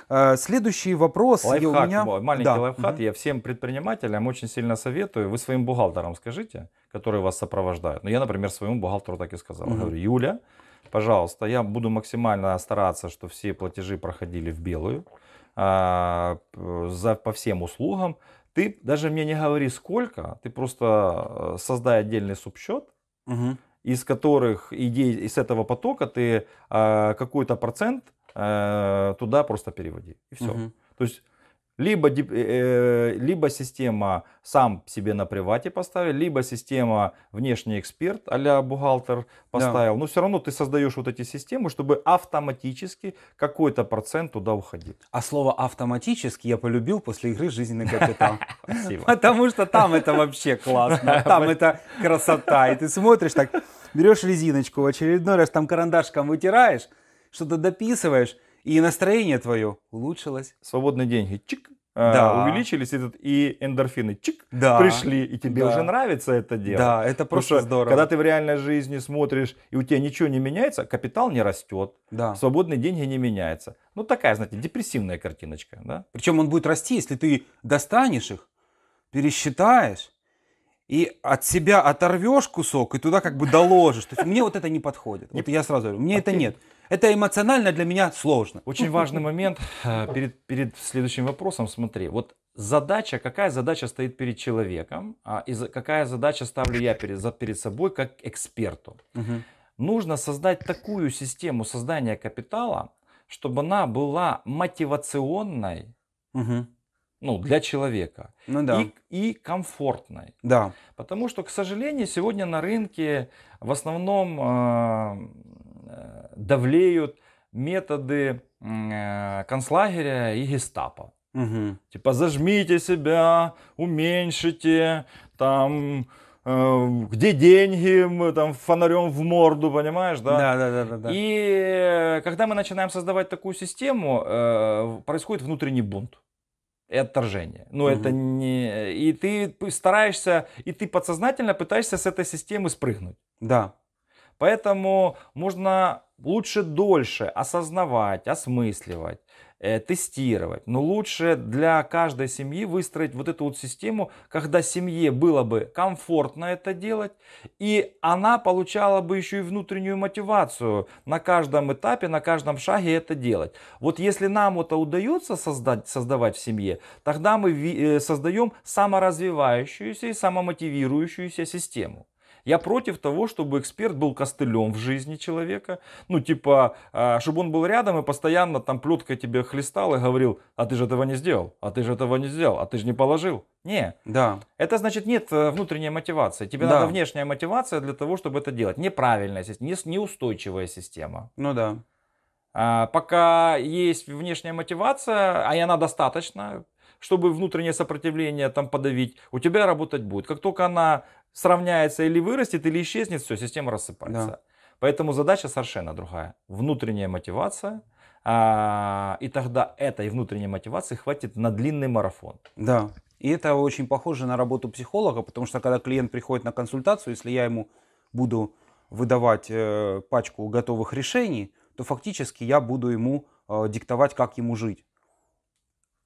А, следующий вопрос. Лайфхак, у меня... маленький да. лайфхак. Угу. Я всем предпринимателям очень сильно советую. Вы своим бухгалтерам скажите, которые вас сопровождают. Ну я, например, своему бухгалтеру так и сказал. Угу. говорю, Юля, пожалуйста, я буду максимально стараться, что все платежи проходили в белую а, за, по всем услугам. Ты даже мне не говори сколько, ты просто э, создай отдельный субсчет, угу. из которых идей из этого потока ты э, какой-то процент э, туда просто переводи. И все. Угу. То есть либо, э, э, либо система сам себе на привате поставил, либо система внешний эксперт а бухгалтер поставил. Да. Но все равно ты создаешь вот эти системы, чтобы автоматически какой-то процент туда уходил. А слово автоматически я полюбил после игры «Жизненный капитал». [laughs] Потому что там это вообще классно, [laughs] там это красота. И ты смотришь так, берешь резиночку в очередной раз, там карандашком вытираешь, что-то дописываешь, и настроение твое улучшилось. Свободные деньги, чик, а, да. увеличились, этот, и эндорфины чик, да. пришли, и тебе да. уже нравится это дело. Да, это просто Потому что, здорово. Когда ты в реальной жизни смотришь, и у тебя ничего не меняется, капитал не растет, да. свободные деньги не меняются. Ну такая, знаете, депрессивная картиночка. Да? Причем он будет расти, если ты достанешь их, пересчитаешь, и от себя оторвешь кусок и туда как бы доложишь. То есть мне вот это не подходит. Вот я сразу говорю, мне это нет. Это эмоционально для меня сложно. Очень важный момент э, перед, перед следующим вопросом. Смотри, вот задача, какая задача стоит перед человеком, а, и за, какая задача ставлю я перед, за, перед собой как эксперту. Угу. Нужно создать такую систему создания капитала, чтобы она была мотивационной угу. ну, для человека ну, да. и, и комфортной. Да. Потому что, к сожалению, сегодня на рынке в основном э, давлеют методы э, концлагеря и гестапо. Угу. Типа зажмите себя, уменьшите, там э, где деньги, мы там фонарем в морду, понимаешь, да? Да, да, да, да. да. И когда мы начинаем создавать такую систему, э, происходит внутренний бунт и отторжение. Но угу. это не и ты стараешься и ты подсознательно пытаешься с этой системы спрыгнуть. Да. Поэтому можно лучше дольше осознавать, осмысливать, э, тестировать. Но лучше для каждой семьи выстроить вот эту вот систему, когда семье было бы комфортно это делать, и она получала бы еще и внутреннюю мотивацию на каждом этапе, на каждом шаге это делать. Вот если нам это удается создать, создавать в семье, тогда мы э, создаем саморазвивающуюся и самомотивирующуюся систему. Я против того, чтобы эксперт был костылем в жизни человека. Ну, типа, а, чтобы он был рядом и постоянно там плеткой тебе хлестал и говорил, а ты же этого не сделал, а ты же этого не сделал, а ты же не положил. Не. Да. Это значит нет э, внутренней мотивации. Тебе да. надо внешняя мотивация для того, чтобы это делать. Неправильная система, неустойчивая система. Ну да. А, пока есть внешняя мотивация, а и она достаточно, чтобы внутреннее сопротивление там подавить, у тебя работать будет. Как только она сравняется или вырастет, или исчезнет, все, система рассыпается. Да. Поэтому задача совершенно другая. Внутренняя мотивация. А, и тогда этой внутренней мотивации хватит на длинный марафон. Да. И это очень похоже на работу психолога, потому что когда клиент приходит на консультацию, если я ему буду выдавать э, пачку готовых решений, то фактически я буду ему э, диктовать, как ему жить.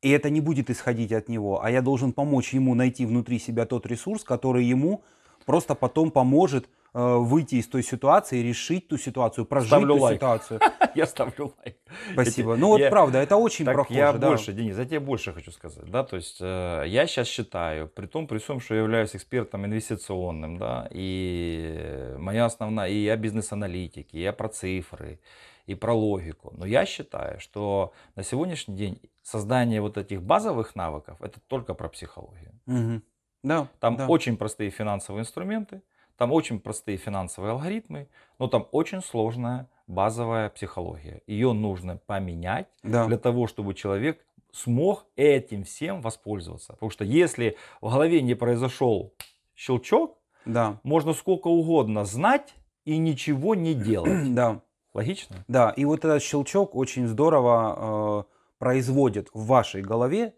И это не будет исходить от него, а я должен помочь ему найти внутри себя тот ресурс, который ему просто потом поможет э, выйти из той ситуации, решить ту ситуацию, прожить ставлю ту лайк. ситуацию. [laughs] Я ставлю лайк. Спасибо. Ну вот я, правда, это очень так прохоже. Я да. больше, Денис, я тебе больше хочу сказать. Да, то есть э, я сейчас считаю, при том, при всем, что я являюсь экспертом инвестиционным, да, и моя основная, и я бизнес-аналитик, и я про цифры, и про логику. Но я считаю, что на сегодняшний день создание вот этих базовых навыков это только про психологию. Угу. Да, там да. очень простые финансовые инструменты, там очень простые финансовые алгоритмы, но там очень сложная базовая психология. Ее нужно поменять да. для того, чтобы человек смог этим всем воспользоваться. Потому что если в голове не произошел щелчок, да. можно сколько угодно знать и ничего не делать. [clears throat] Да. Логично? Да, и вот этот щелчок очень здорово э, производит в вашей голове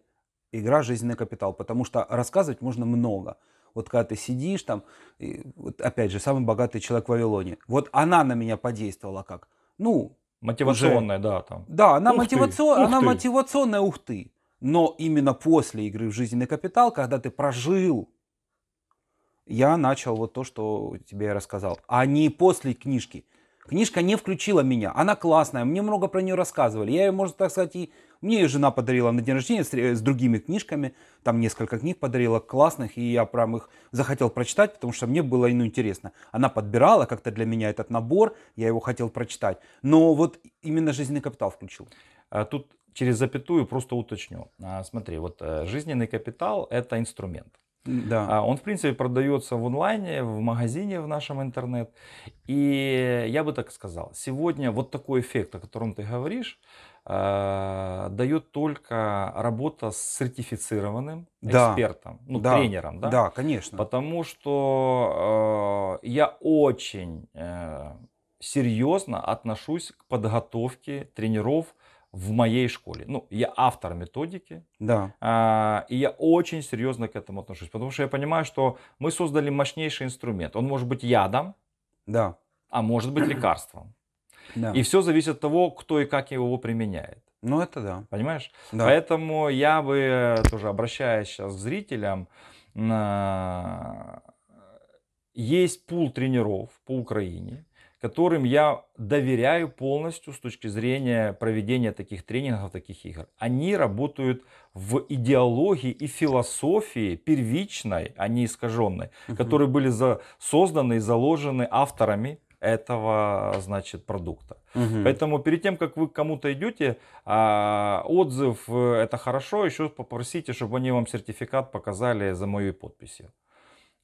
игра «Жизненный капитал», потому что рассказывать можно много. Вот когда ты сидишь там, и, вот опять же, самый богатый человек в Вавилоне. Вот она на меня подействовала как? Ну, Мотивационная, уже... да. Там. Да, она, ух мотивацион... ты, она ух мотивационная, ух ты. Но именно после игры в жизненный капитал, когда ты прожил, я начал вот то, что тебе я рассказал. А не после книжки. Книжка не включила меня. Она классная, мне много про нее рассказывали. Я ее, можно так сказать, и... Мне ее жена подарила на день рождения с, с другими книжками. Там несколько книг подарила классных, и я прям их захотел прочитать, потому что мне было ну, интересно. Она подбирала как-то для меня этот набор, я его хотел прочитать. Но вот именно «Жизненный капитал» включил. А тут через запятую просто уточню. А, смотри, вот э, жизненный капитал – это инструмент. Да. А он, в принципе, продается в онлайне, в магазине в нашем интернет. И я бы так сказал, сегодня вот такой эффект, о котором ты говоришь, э, дает только работа с сертифицированным да. экспертом, ну, да. тренером. Да? да, конечно. Потому что э, я очень э, серьезно отношусь к подготовке тренеров, в моей школе. Ну, я автор методики, да. а, и я очень серьезно к этому отношусь, потому что я понимаю, что мы создали мощнейший инструмент. Он может быть ядом, да. а может быть лекарством. [clears throat] Да. И все зависит от того, кто и как его применяет. Ну, это да. Понимаешь? Да. Поэтому я бы э, тоже обращаюсь сейчас к зрителям. Есть пул тренеров по Украине которым я доверяю полностью с точки зрения проведения таких тренингов, таких игр. Они работают в идеологии и философии первичной, а не искаженной, угу. которые были за, созданы и заложены авторами этого, значит, продукта. Угу. Поэтому перед тем, как вы к кому-то идете, а, отзыв э, это хорошо, еще попросите, чтобы они вам сертификат показали за мою подписью.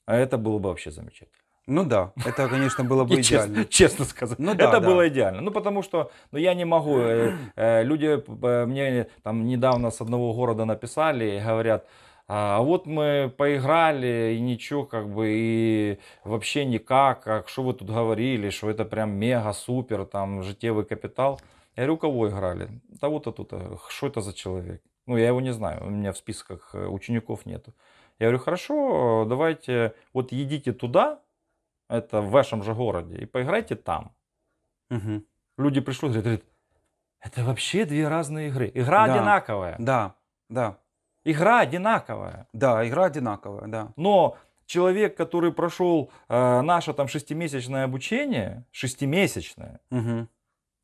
А это было бы вообще замечательно. Ну да, это, конечно, было бы [laughs] идеально. Честно, честно сказать, ну, да, это да. было идеально. Ну потому что ну, я не могу. Э, э, люди э, мне там недавно с одного города написали и говорят, а, а вот мы поиграли, и ничего, как бы, и вообще никак, как, что вы тут говорили, что это прям мега, супер, там, житевый капитал. Я говорю, кого играли? Того-то тут, э, что это за человек? Ну, я его не знаю, у меня в списках э, учеников нету. Я говорю, хорошо, давайте, вот едите туда, это в вашем же городе, и поиграйте там. Угу. Люди пришли говорят, это вообще две разные игры. Игра да. одинаковая. Да, да. Игра одинаковая. Да, игра одинаковая, да. Но человек, который прошел э, наше там шестимесячное обучение, шестимесячное, угу.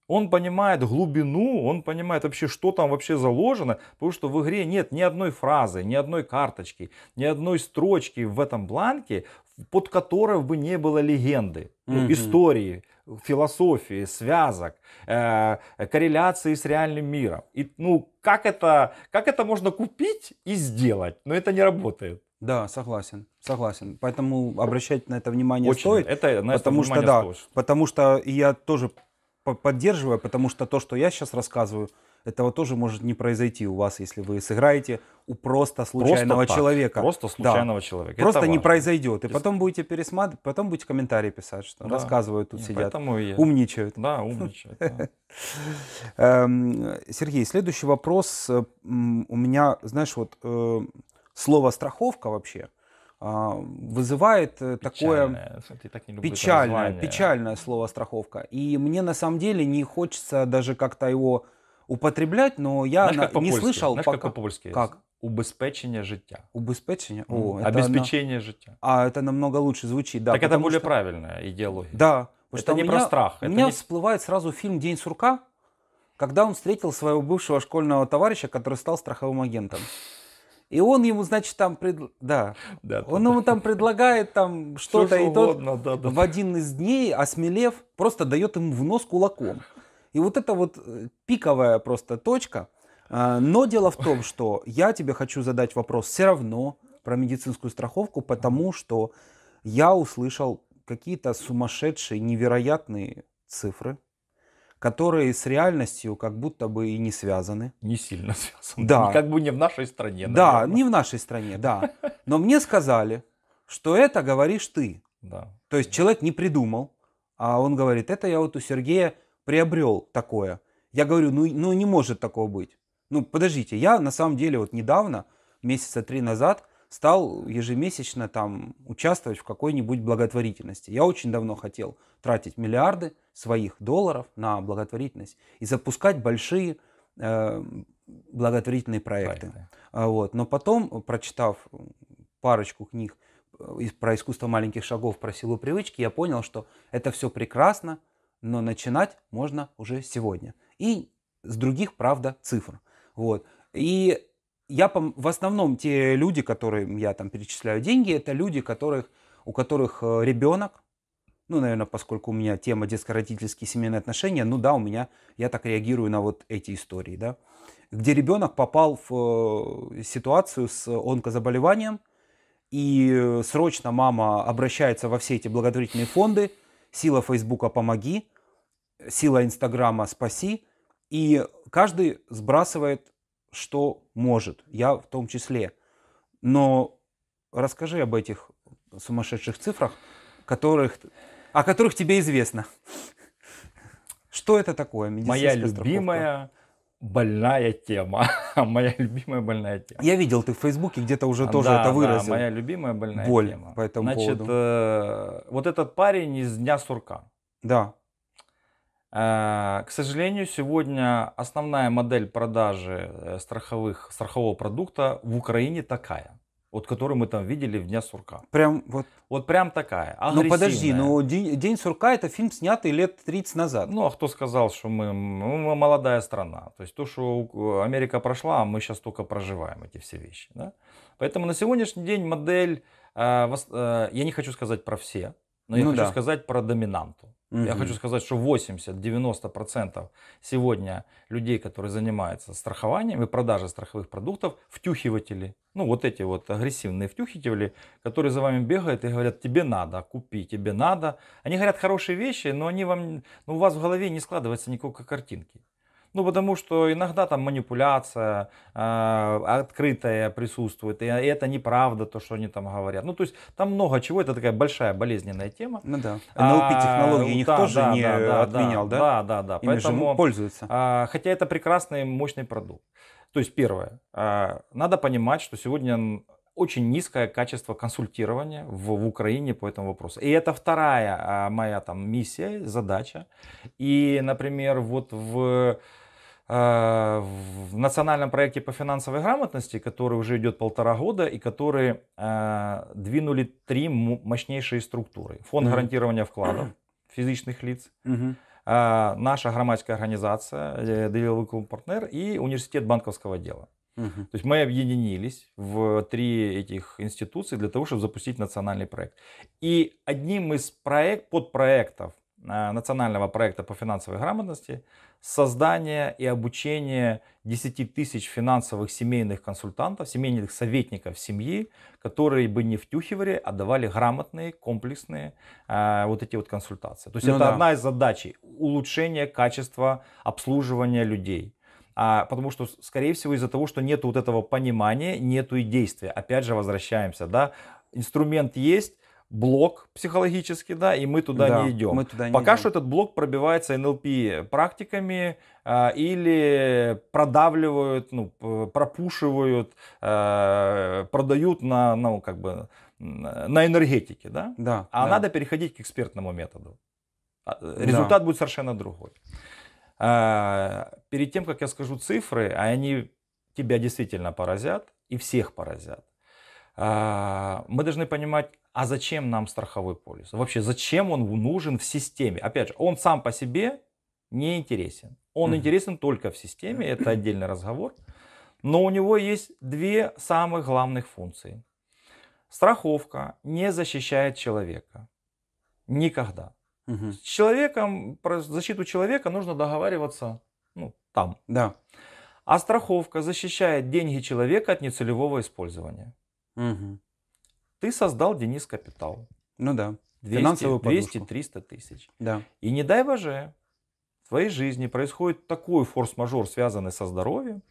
он понимает глубину, он понимает вообще, что там вообще заложено, потому что в игре нет ни одной фразы, ни одной карточки, ни одной строчки в этом бланке, под которым бы не было легенды, mm-hmm. истории, философии, связок, э, корреляции с реальным миром. И ну как это, как это можно купить и сделать? Но это не работает. Да, согласен, согласен. Поэтому обращать на это внимание Очень. стоит. Это на потому это что да, стоит. потому что я тоже поддерживаю, потому что то, что я сейчас рассказываю, этого тоже может не произойти у вас, если вы сыграете у просто случайного просто так, человека. Просто случайного да. человека. Просто это не важно. произойдет. И Без... потом будете пересматривать, потом будете комментарии писать, что да. рассказывают, тут и сидят, я... умничают. Да, умничают. [laughs] Эм, Сергей, следующий вопрос у меня, знаешь, вот э, слово страховка вообще а, вызывает э, печальное. такое так печальное, печальное слово страховка. И мне на самом деле не хочется даже как-то его употреблять, но я Знаешь, на, не слышал Знаешь, пока. как по-польски? Как? Убезпечение життя. Убезпечение? О, mm. это Обеспечение на... життя. А, это намного лучше звучит, да. Так это более что... правильная идеология. Да. Потому это что не меня, про страх. У меня не... всплывает сразу фильм «День сурка», когда он встретил своего бывшего школьного товарища, который стал страховым агентом. И он ему, значит, там пред... да. да он да, ему там предлагает там что-то, и тот да, да. в один из дней, осмелев, просто дает ему в нос кулаком. И вот это вот э, пиковая просто точка. А, но дело в том, что я тебе хочу задать вопрос все равно про медицинскую страховку, потому что я услышал какие-то сумасшедшие, невероятные цифры, которые с реальностью как будто бы и не связаны. Не сильно [laughs] связаны. Да. Как бы не в нашей стране. Наверное. Да, не в нашей стране, да. [laughs] Но мне сказали, что это говоришь ты. Да. То есть человек не придумал, а он говорит, это я вот у Сергея приобрел такое. Я говорю, ну, ну не может такого быть. Ну, подождите, я на самом деле вот недавно, месяца три назад, стал ежемесячно там участвовать в какой-нибудь благотворительности. Я очень давно хотел тратить миллиарды своих долларов на благотворительность и запускать большие э, благотворительные проекты. проекты. А, вот. Но потом, прочитав парочку книг э, про искусство маленьких шагов, про силу привычки, я понял, что это все прекрасно, но начинать можно уже сегодня. И с других, правда, цифр. Вот. И я в основном те люди, которым я там перечисляю деньги, это люди, которых, у которых э, ребенок, ну, наверное, поскольку у меня тема детско-родительские семейные отношения, ну да, у меня, я так реагирую на вот эти истории, да, где ребенок попал в э, ситуацию с онкозаболеванием, и э, срочно мама обращается во все эти благотворительные фонды – Сила Фейсбука «Помоги», сила Инстаграма «Спаси». И каждый сбрасывает, что может, я в том числе. Но расскажи об этих сумасшедших цифрах, которых, о которых тебе известно. Что это такое? Моя любимая больная тема. [laughs] А моя любимая больная тема. Я видел, ты в Фейсбуке где-то уже а, тоже да, это выразил. Да, моя любимая больная Боль тема. по этому Значит, поводу. Э, вот этот парень из Дня Сурка. Да. Э, к сожалению, сегодня основная модель продажи э, страховых, страхового продукта в Украине такая вот который мы там видели в «Дня сурка». Прям вот... Вот прям такая, Ну подожди, но ну, «День, День сурка» это фильм, снятый лет 30 назад. Ну а кто сказал, что мы, ну, мы молодая страна. То есть то, что Америка прошла, а мы сейчас только проживаем эти все вещи. Да? Поэтому на сегодняшний день модель, э, э, я не хочу сказать про все, но я ну хочу да. сказать про доминанту. Угу. Я хочу сказать, что 80-90% сегодня людей, которые занимаются страхованием и продажей страховых продуктов, втюхиватели. Ну, вот эти вот агрессивные втюхиватели, которые за вами бегают и говорят, тебе надо, купи, тебе надо. Они говорят хорошие вещи, но они вам, ну, у вас в голове не складывается никакой картинки. Ну, потому что иногда там манипуляция э, открытая присутствует, и это неправда, то, что они там говорят. Ну, то есть там много чего, это такая большая болезненная тема. Ну да, НЛП-технологии а, никто да, же да, не да, отменял, да? Да, да, да. Ими Поэтому, пользуются. А, хотя это прекрасный, мощный продукт. То есть первое, а, надо понимать, что сегодня очень низкое качество консультирования в, в Украине по этому вопросу. И это вторая а, моя там миссия, задача. И, например, вот в Э, в национальном проекте по финансовой грамотности, который уже идет полтора года и который э, двинули три мощнейшие структуры. Фонд mm гарантирования вкладов [clears throat] физичных лиц, mm наша громадская организация, деловой клуб «Партнер» и университет банковского дела. mm То есть мы объединились в три этих институции для того, чтобы запустить национальный проект. И одним из проект, подпроектов Э, национального проекта по финансовой грамотности создание и обучение 10 тысяч финансовых семейных консультантов, семейных советников семьи, которые бы не втюхивали, а давали грамотные, комплексные э, вот эти вот консультации. То есть ну это да. одна из задач улучшения качества обслуживания людей. А, потому что, скорее всего, из-за того, что нет вот этого понимания, нету и действия. Опять же, возвращаемся, да, инструмент есть, блок психологически, да, и мы туда да, не идем. Мы туда не Пока идем. что этот блок пробивается НЛП практиками э, или продавливают, ну, пропушивают, э, продают на, ну, как бы, на энергетике, да? Да. А да. надо переходить к экспертному методу. А, э, результат да. будет совершенно другой. Э, перед тем, как я скажу цифры, они тебя действительно поразят и всех поразят. Э, мы должны понимать, а зачем нам страховой полис? Вообще, зачем он нужен в системе? Опять же, он сам по себе не интересен. Он интересен только в системе, это отдельный разговор. Но у него есть две самых главных функции. Страховка не защищает человека. Никогда. Угу. С человеком, про защиту человека нужно договариваться ну, там. Да. А страховка защищает деньги человека от нецелевого использования. Угу. Ты создал Денис Капитал. Ну да. 200, Финансовую 200-300 тысяч. Да. И не дай боже, в твоей жизни происходит такой форс-мажор, связанный со здоровьем,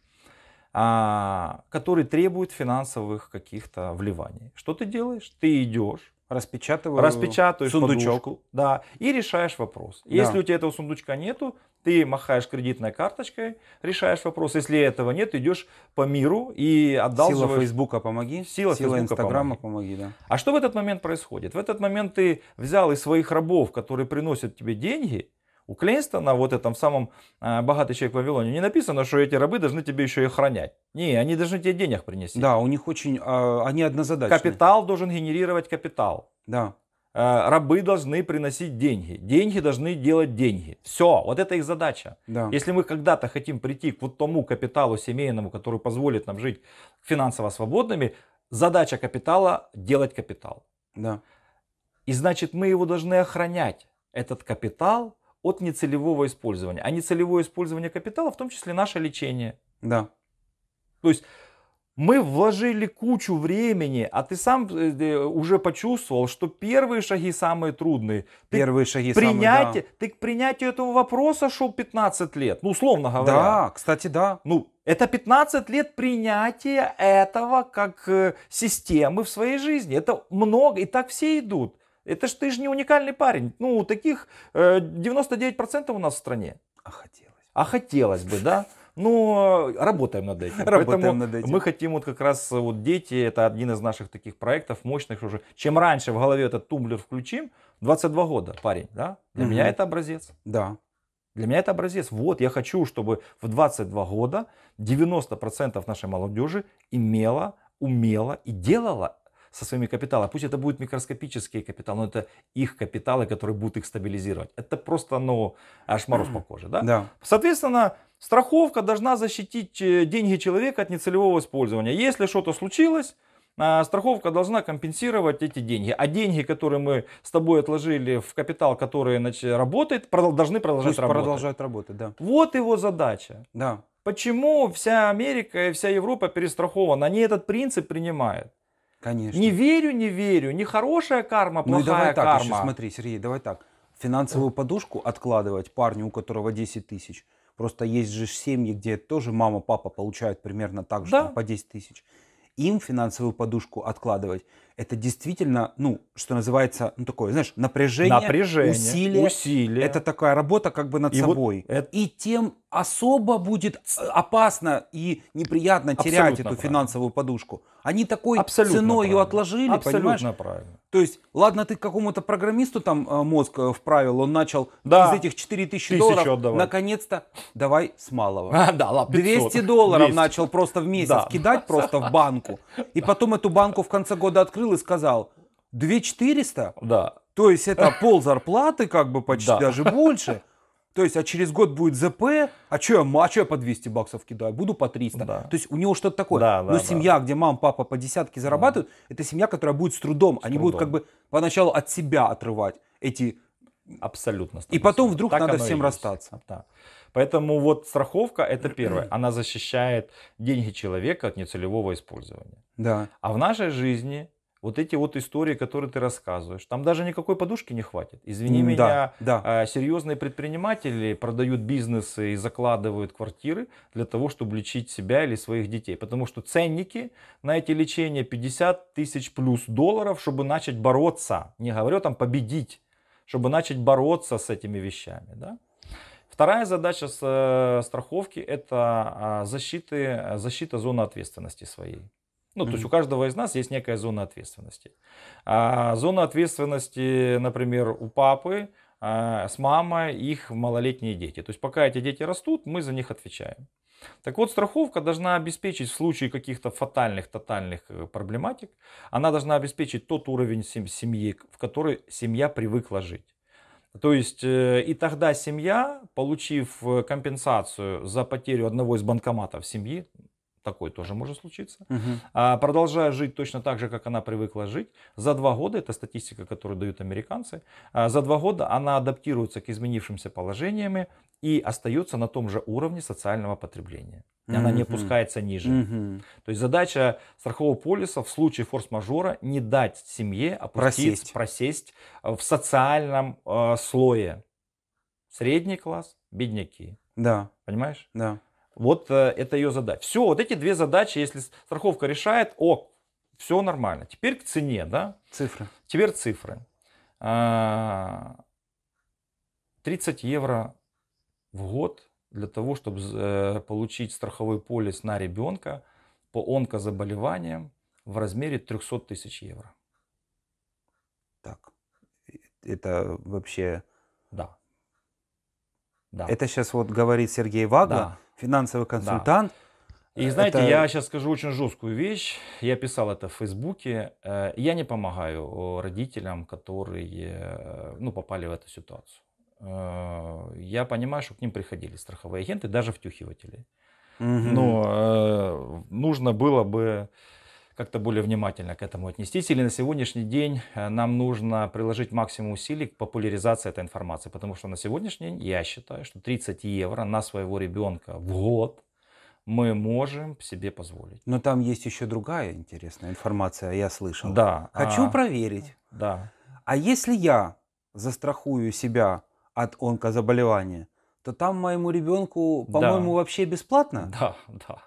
а, который требует финансовых каких-то вливаний. Что ты делаешь? Ты идешь Распечатываю Распечатаешь сундучок. подушку. Да, и решаешь вопрос. Да. Если у тебя этого сундучка нету, ты махаешь кредитной карточкой, решаешь вопрос. Если этого нет, идешь по миру и отдал. Сила Фейсбука помоги. Сила, Сила Фейсбука Инстаграма помоги. помоги да. А что в этот момент происходит? В этот момент ты взял из своих рабов, которые приносят тебе деньги, у Клейнстона, вот этом самом а, богатый человек в Вавилоне, не написано, что эти рабы должны тебе еще и охранять. Не, они должны тебе денег принести. Да, у них очень, э, они однозадачные. Капитал должен генерировать капитал. Да. А, рабы должны приносить деньги. Деньги должны делать деньги. Все, вот это их задача. Да. Если мы когда-то хотим прийти к вот тому капиталу семейному, который позволит нам жить финансово свободными, задача капитала – делать капитал. Да. И значит, мы его должны охранять, этот капитал, от нецелевого использования. А нецелевое использование капитала, в том числе наше лечение. Да. То есть мы вложили кучу времени, а ты сам э, э, уже почувствовал, что первые шаги самые трудные. Ты первые шаги принятие, самые, да. Ты к принятию этого вопроса шел 15 лет, ну, условно говоря. Да, кстати, да. Ну, это 15 лет принятия этого как э, системы в своей жизни. Это много, и так все идут. Это ж ты же не уникальный парень. Ну, у таких 99% э, у нас в стране. А хотелось. А хотелось бы, да. Но ну, э, работаем над этим. [laughs] Работаем Поэтому над этим. мы хотим вот как раз э, вот дети, это один из наших таких проектов мощных уже. Чем раньше в голове этот тумблер включим, 22 года парень, да? Для угу. меня это образец. Да. Для меня это образец. Вот я хочу, чтобы в 22 года 90% нашей молодежи имела, умела и делала со своими капиталами. Пусть это будет микроскопические капиталы, но это их капиталы, которые будут их стабилизировать. Это просто, ну, аж мороз по коже, да? да. Соответственно, страховка должна защитить э, деньги человека от нецелевого использования. Если что-то случилось, а, страховка должна компенсировать эти деньги. А деньги, которые мы с тобой отложили в капитал, который значит, работает, должны продолжать Пусть работать. Продолжать работать, да. Вот его задача. Да. Почему вся Америка и вся Европа перестрахована? Они этот принцип принимают. Конечно. Не верю, не верю. Не хорошая карма, ну плохая карма. ну, давай так, карма. Еще, смотри, Сергей, давай так. Финансовую подушку откладывать парню, у которого 10 тысяч. Просто есть же семьи, где тоже мама, папа получают примерно так же, да. там, по 10 тысяч. Им финансовую подушку откладывать это действительно, ну, что называется, ну, такое, знаешь, напряжение, напряжение усилие. усилие. Это такая работа как бы над и собой. Вот это... И тем особо будет э, опасно и неприятно Абсолютно терять эту правильно. финансовую подушку. Они такой Абсолютно ценой правильно. ее отложили, Абсолютно понимаешь? правильно. То есть, ладно, ты какому-то программисту там э, мозг э, вправил, он начал да. из этих 4000 долларов, отдавать. наконец-то, давай с малого. А, да, ладно, 200 долларов 200. начал просто в месяц да. кидать просто в банку. И потом эту банку в конце года открыл открыл и сказал 2400? Да. То есть это пол зарплаты, как бы почти да. даже больше. То есть, а через год будет ЗП, а что я, а чё я по 200 баксов кидаю, буду по 300. Да. То есть у него что-то такое. Да, да, Но семья, да. где мама, папа по десятке зарабатывают, да. это семья, которая будет с трудом. С Они трудом. будут как бы поначалу от себя отрывать эти... Абсолютно. И потом вдруг так надо всем расстаться. Да. Поэтому вот страховка это первое. [clears throat] Она защищает деньги человека от нецелевого использования. Да. А в нашей жизни вот эти вот истории, которые ты рассказываешь. Там даже никакой подушки не хватит. Извини да, меня, да. А, серьезные предприниматели продают бизнесы и закладывают квартиры для того, чтобы лечить себя или своих детей. Потому что ценники на эти лечения 50 тысяч плюс долларов, чтобы начать бороться. Не говорю там победить, чтобы начать бороться с этими вещами. Да? Вторая задача э, страховки – это а, защиты, э, защита зоны ответственности своей. Ну, то есть у каждого из нас есть некая зона ответственности. А зона ответственности, например, у папы, а с мамой их малолетние дети. То есть пока эти дети растут, мы за них отвечаем. Так вот, страховка должна обеспечить в случае каких-то фатальных, тотальных э, проблематик, она должна обеспечить тот уровень семьи, в которой семья привыкла жить. То есть э, и тогда семья, получив э, компенсацию за потерю одного из банкоматов семьи, Такое тоже может случиться. Угу. А, продолжая жить точно так же, как она привыкла жить, за два года, это статистика, которую дают американцы, а, за два года она адаптируется к изменившимся положениями и остается на том же уровне социального потребления. И угу. она не опускается ниже. Угу. То есть задача страхового полиса в случае форс-мажора не дать семье опустить, просесть, просесть в социальном э, слое. Средний класс, бедняки. Да. Понимаешь? Да. Вот э, это ее задача. Все, вот эти две задачи, если страховка решает, о, все нормально. Теперь к цене, да? Цифры. Теперь цифры. 30 а, евро в год для того, чтобы э, получить страховой полис на ребенка по онкозаболеваниям в размере 300 тысяч евро. Так, это вообще... Да. да. Это сейчас вот говорит Сергей Вага. Да финансовый консультант. Да. И знаете, это... я сейчас скажу очень жесткую вещь. Я писал это в Фейсбуке. Э, я не помогаю э, родителям, которые э, ну, попали в эту ситуацию. Я понимаю, что к ним приходили страховые агенты, даже втюхиватели. Угу. Но нужно было бы как-то более внимательно к этому отнестись. Или на сегодняшний день э, нам нужно приложить максимум усилий к популяризации этой информации. Потому что на сегодняшний день я считаю, что 30 евро на своего ребенка в год мы можем себе позволить. Но там есть еще другая интересная информация, я слышал. Да. Хочу а, проверить. Да. А если я застрахую себя от онкозаболевания, то там моему ребенку, по-моему, да. вообще бесплатно? Да, да.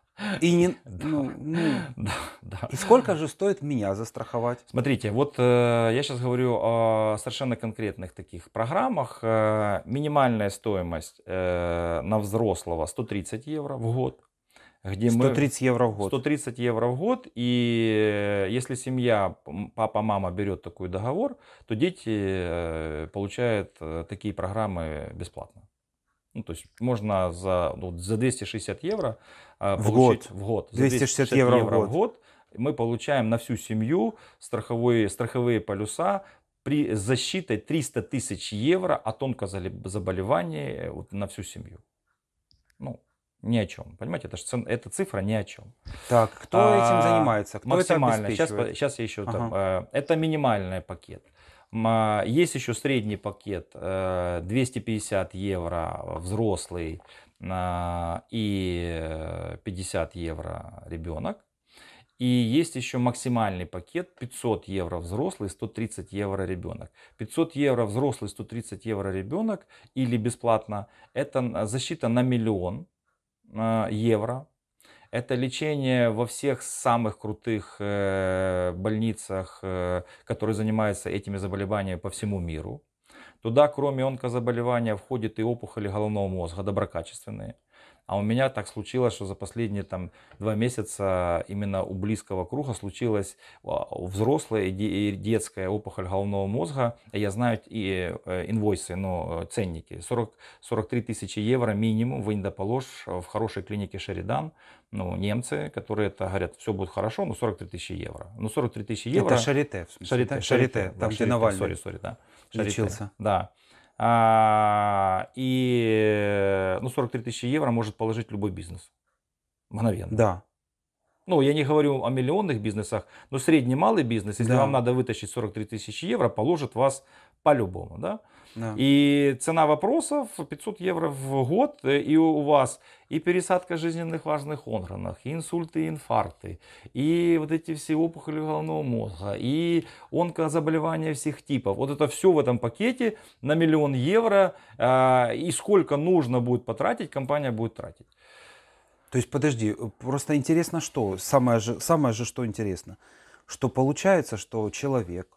И не, [laughs] да. ну, ну, да, да. И сколько же стоит меня застраховать? Смотрите, вот э, я сейчас говорю о совершенно конкретных таких программах. Э, минимальная стоимость э, на взрослого 130 евро в год. Где 130 мы, евро в год. 130 евро в год. И э, если семья, папа, мама берет такой договор, то дети э, получают э, такие программы бесплатно. Ну, то есть можно за, вот, за 260 евро э, в получить год. в год. 260, евро, евро в год. в год мы получаем на всю семью страховые, страховые полюса при защите 300 тысяч евро от онкозаболеваний э, вот, на всю семью. Ну, ни о чем. Понимаете, это, эта цифра ни о чем. Так, кто а, этим занимается? Кто максимально. Это сейчас, сейчас я еще ага. там. Э, это минимальный пакет. А, есть еще средний пакет 250 э, евро взрослый а, и 50 э, евро ребенок. И есть еще максимальный пакет 500 евро взрослый, 130 евро ребенок. 500 евро взрослый, 130 евро ребенок или бесплатно. Это защита на миллион а, евро это лечение во всех самых крутых э, больницах, э, которые занимаются этими заболеваниями по всему миру. Туда, кроме онкозаболевания, входят и опухоли головного мозга, доброкачественные. А у меня так случилось, что за последние там, два месяца именно у близкого круга случилась а, взрослая и детская опухоль головного мозга. Я знаю и э, инвойсы, но э, ценники. 40, 43 тысячи евро минимум вы не доположь э, в хорошей клинике Шеридан. Ну, немцы, которые это говорят, все будет хорошо, но 43 тысячи евро. Ну, 43 тысячи евро. Это Шарите. Шарите, Шарите, Шарите там, да, где Навальный. Сори, сори, да. Шарите, лечился. Да. А, и ну, 43 тысячи евро может положить любой бизнес. Мгновенно. Да. Ну, я не говорю о миллионных бизнесах, но средний малый бизнес, если да. вам надо вытащить 43 тысячи евро, положит вас по-любому. Да? Да. И цена вопросов 500 евро в год, э, и у вас и пересадка жизненных важных органов, и инсульты, и инфаркты, и вот эти все опухоли головного мозга, и онкозаболевания всех типов. Вот это все в этом пакете на миллион евро, а, и сколько нужно будет потратить, компания будет тратить. То есть, подожди, просто интересно что? Самое же, самое же что интересно, что получается, что человек,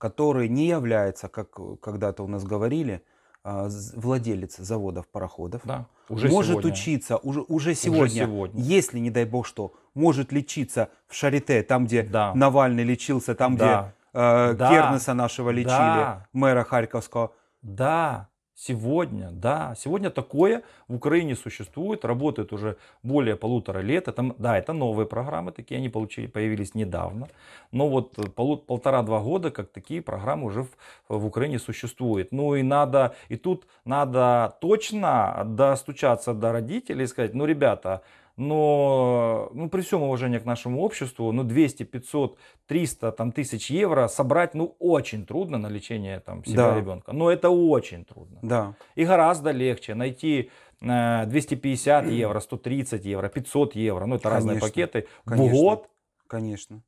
который не является, как э, когда-то у нас говорили, а, владелец заводов пароходов да, уже может сегодня. учиться уже, уже, сегодня, уже сегодня, если не дай бог что, может лечиться в Шарите, там где да. Навальный лечился, там да. где э, да. Кернеса нашего лечили, да. мэра Харьковского. Да. Сегодня, да, сегодня такое в Украине существует, работает уже более полутора лет. Это, да, это новые программы, такие они получили, появились недавно. Но вот пол, полтора-два года, как такие программы уже в, в Украине существуют. Ну и надо, и тут надо точно достучаться до родителей и сказать, ну ребята, но ну, при всем уважении к нашему обществу, ну 200, 500, 300 там, тысяч евро собрать ну очень трудно на лечение там, себя да. ребенка. Но это очень трудно. Да. И гораздо легче найти 250 э, [clears throat] евро, 130 евро, 500 евро, ну это конечно, разные пакеты, конечно, в год. Конечно.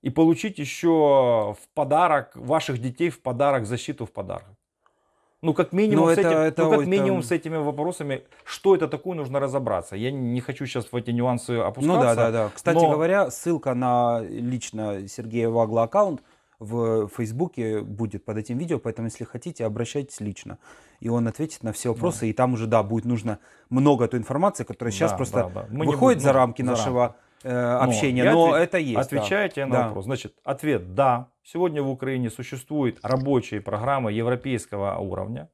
И получить еще в подарок ваших детей в подарок защиту в подарок. Ну, как минимум, Но ну, с, этим, это, ну, как это, минимум это... с этими вопросами, что это такое, нужно разобраться. Я не хочу сейчас в эти нюансы опускаться. Ну да, да, да. Кстати но... говоря, ссылка на лично Сергея Вагла аккаунт в Фейсбуке будет под этим видео, поэтому, если хотите, обращайтесь лично. И он ответит на все вопросы, да. и там уже, да, будет нужно много той информации, которая сейчас да, просто да, да. Мы выходит будем, за ну, рамки за нашего... Рамки общения, э, но, но отве- это есть. Отвечаете да. на да. вопрос. Значит, ответ «да». Сегодня в Украине существуют рабочие программы европейского уровня,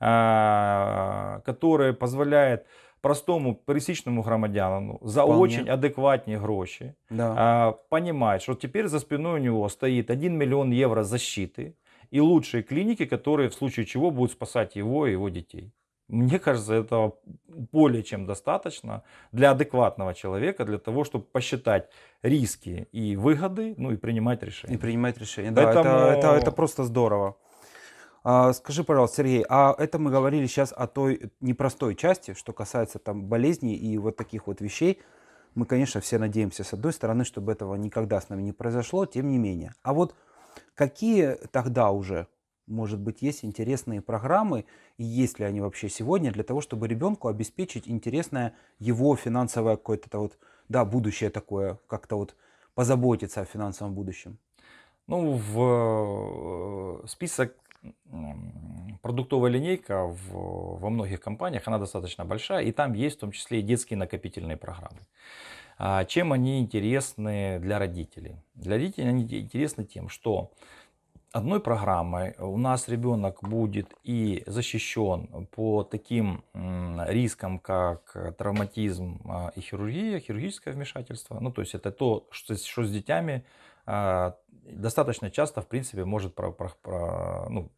э, которые позволяют простому пересічному громадянину за Вполне. очень адекватные гроші да. Э, понимать, что теперь за спиной у него стоит 1 миллион евро защиты и лучшие клиники, которые в случае чего будут спасать его и его детей мне кажется, этого более чем достаточно для адекватного человека, для того, чтобы посчитать риски и выгоды, ну и принимать решения. И принимать решения, да, Поэтому... это, это, это просто здорово. А, скажи, пожалуйста, Сергей, а это мы говорили сейчас о той непростой части, что касается там болезней и вот таких вот вещей. Мы, конечно, все надеемся, с одной стороны, чтобы этого никогда с нами не произошло, тем не менее. А вот какие тогда уже может быть, есть интересные программы, и есть ли они вообще сегодня для того, чтобы ребенку обеспечить интересное его финансовое какое-то вот, да, будущее такое, как-то вот позаботиться о финансовом будущем? Ну, в э, список продуктовая линейка в, во многих компаниях, она достаточно большая, и там есть в том числе и детские накопительные программы. А чем они интересны для родителей? Для родителей они интересны тем, что одной программой у нас ребенок будет и защищен по таким рискам, как травматизм а, и хирургия, хирургическое вмешательство. Ну, то есть это то, что, что с детьми а, достаточно часто, в принципе, может, про, про, про, ну,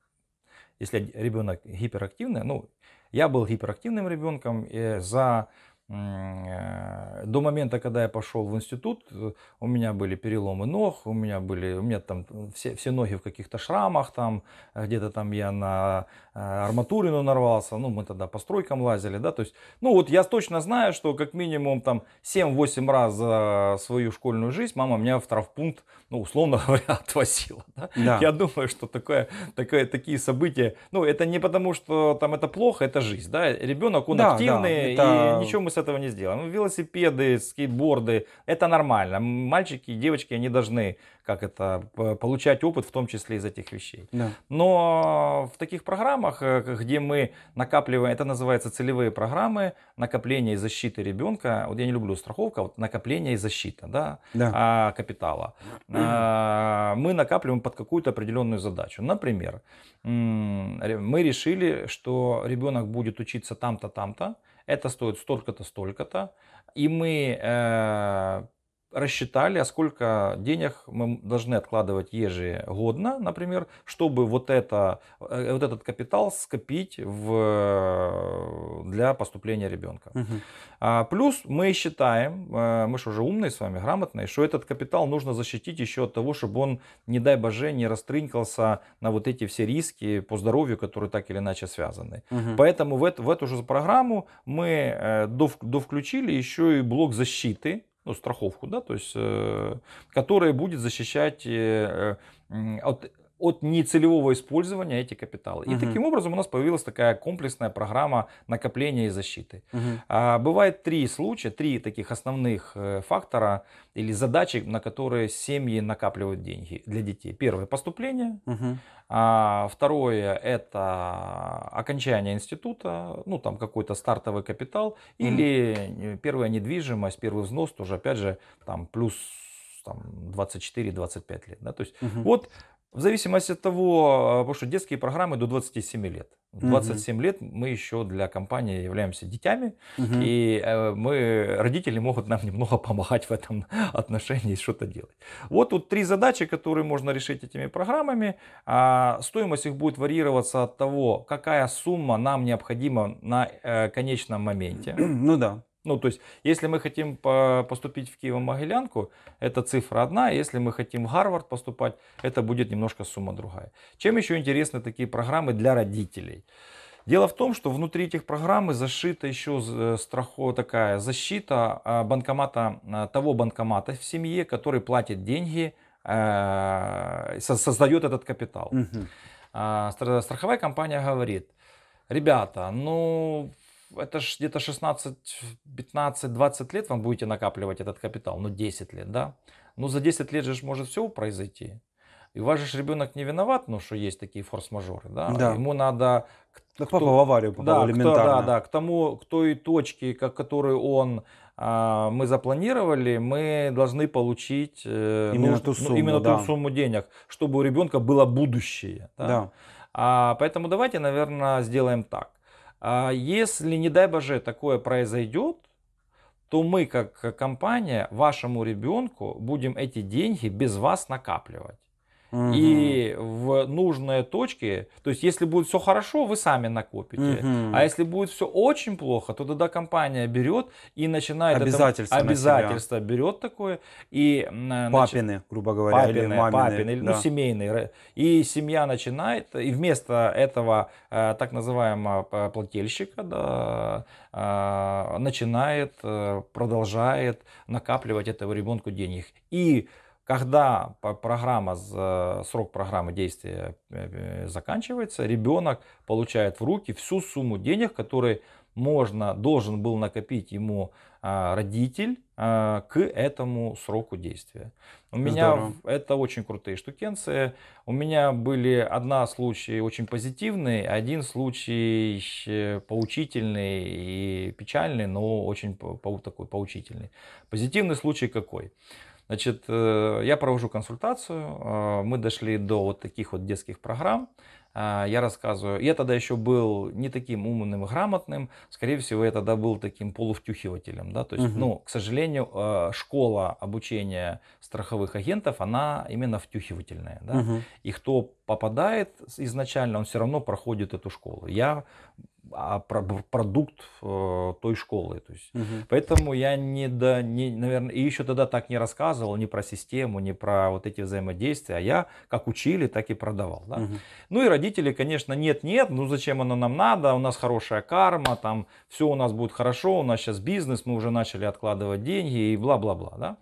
если ребенок гиперактивный, ну, я был гиперактивным ребенком, и за Э, до момента, когда я пошел в институт, у меня были переломы ног, у меня были, у меня там все, все ноги в каких-то шрамах, там э, где-то там я на Э, арматурину нарвался, ну, мы тогда по стройкам лазили, да, то есть, ну, вот я точно знаю, что как минимум там 7-8 раз за свою школьную жизнь мама меня в травпункт, ну, условно [laughs] говоря, отвозила, да? Да. Я думаю, что такое, такое, такие события, ну, это не потому, что там это плохо, это жизнь, да, ребенок, он да, активный, да, это... и ничего мы с этого не сделаем. Ну, велосипеды, скейтборды, это нормально, мальчики и девочки, они должны как это, получать опыт, в том числе из этих вещей. Да. Но в таких программах, э, где мы накапливаем, это называется целевые программы, накопление и защиты ребенка, вот я не люблю страховка, вот накопление и защита да, да. А, капитала. [clears throat] А, мы накапливаем под какую-то определенную задачу. Например, мы решили, что ребенок будет учиться там-то, там-то, это стоит столько-то, столько-то, и мы э, рассчитали, а сколько денег мы должны откладывать ежегодно, например, чтобы вот, это, э, вот этот капитал скопить в, для поступления ребенка. Угу. А, плюс мы считаем, э, мы же уже умные с вами, грамотные, что этот капитал нужно защитить еще от того, чтобы он, не дай боже, не растрынкался на вот эти все риски по здоровью, которые так или иначе связаны. Угу. Поэтому в, это, в эту же программу мы э, довключили еще и блок защиты ну, страховку, да, то есть, э, которая будет защищать э, э от от нецелевого использования эти капиталы. Угу. И таким образом у нас появилась такая комплексная программа накопления и защиты. Угу. А, бывает три случая, три таких основных э, фактора или задачи, на которые семьи накапливают деньги для детей. Первое – поступление. Угу. А, второе – это окончание института, ну там какой-то стартовый капитал. Или э, первая недвижимость, первый взнос тоже, опять же, там плюс там, 24-25 лет. Да? То есть угу. вот в зависимости от того, а, потому что детские программы до 27 лет. 27 угу. лет мы еще для компании являемся детьми, угу. и э, мы, родители могут нам немного помогать в этом [laughs] отношении, что-то делать. Вот тут три задачи, которые можно решить этими программами. А стоимость их будет варьироваться от того, какая сумма нам необходима на э, конечном моменте. [clears throat] Ну да. Ну, то есть, если мы хотим поступить в Киево-Могилянку, это цифра одна. Если мы хотим в Гарвард поступать, это будет немножко сумма другая. Чем еще интересны такие программы для родителей? Дело в том, что внутри этих программ зашита еще э, страхо, такая защита э, банкомата, э, того банкомата в семье, который платит деньги, создает этот капитал. Угу. Страховая компания говорит, ребята, ну это ж где-то 16, 15, 20 лет вам будете накапливать этот капитал, ну 10 лет, да? Ну за 10 лет же может все произойти. И ваш же ребенок не виноват, ну что есть такие форс-мажоры, да? да. Ему надо... Да кто, попал в аварию, попал да, элементарно. Кто, да, да, к тому, к той точке, как, которую он а, мы запланировали, мы должны получить э, именно, ну, ту сумму, ну, именно да. ту сумму денег, чтобы у ребенка было будущее. Да? Да. А, поэтому давайте, наверное, сделаем так. А Если, не дай боже, такое произойдет, то мы как компания вашему ребенку будем эти деньги без вас накапливать угу. и в нужные точки. То есть, если будет все хорошо, вы сами накопите. Угу. А если будет все очень плохо, то тогда компания берет и начинает... Обязательство. Это, обязательство берет такое. И, э, папины, нач... грубо говоря. Папины, или мамины, папины, ну, да. ну, семейные. И семья начинает, и вместо этого э, так называемого э, плательщика да, начинает, продолжает накапливать этого ребенку денег. И когда программа, э, срок программы действия э, э, заканчивается, ребенок получает в руки всю сумму денег, которые можно, должен был накопить ему родитель к этому сроку действия. У Здорово. меня это очень крутые штукенции. У меня были одна случай очень позитивный, один случай поучительный и печальный, но очень такой поучительный. Позитивный случай какой? Значит, э, я провожу консультацию, э, мы дошли до вот таких вот детских программ, э, я рассказываю. Я тогда еще был не таким умным и грамотным, скорее всего, я тогда был таким полувтюхивателем, да, то есть, угу. ну, к сожалению, школа обучения страховых агентов, она именно втюхивательная, да, угу. и кто попадает изначально, он все равно проходит эту школу. Я а про продукт э, той школы. То есть, угу. Поэтому я не, до, не, наверное, и еще тогда так не рассказывал ни про систему, ни про вот эти взаимодействия. А я как учили, так и продавал. Да? Угу. Ну и родители, конечно, нет-нет, ну зачем оно нам надо, у нас хорошая карма, там все у нас будет хорошо, у нас сейчас бизнес, мы уже начали откладывать деньги и бла-бла-бла. Да?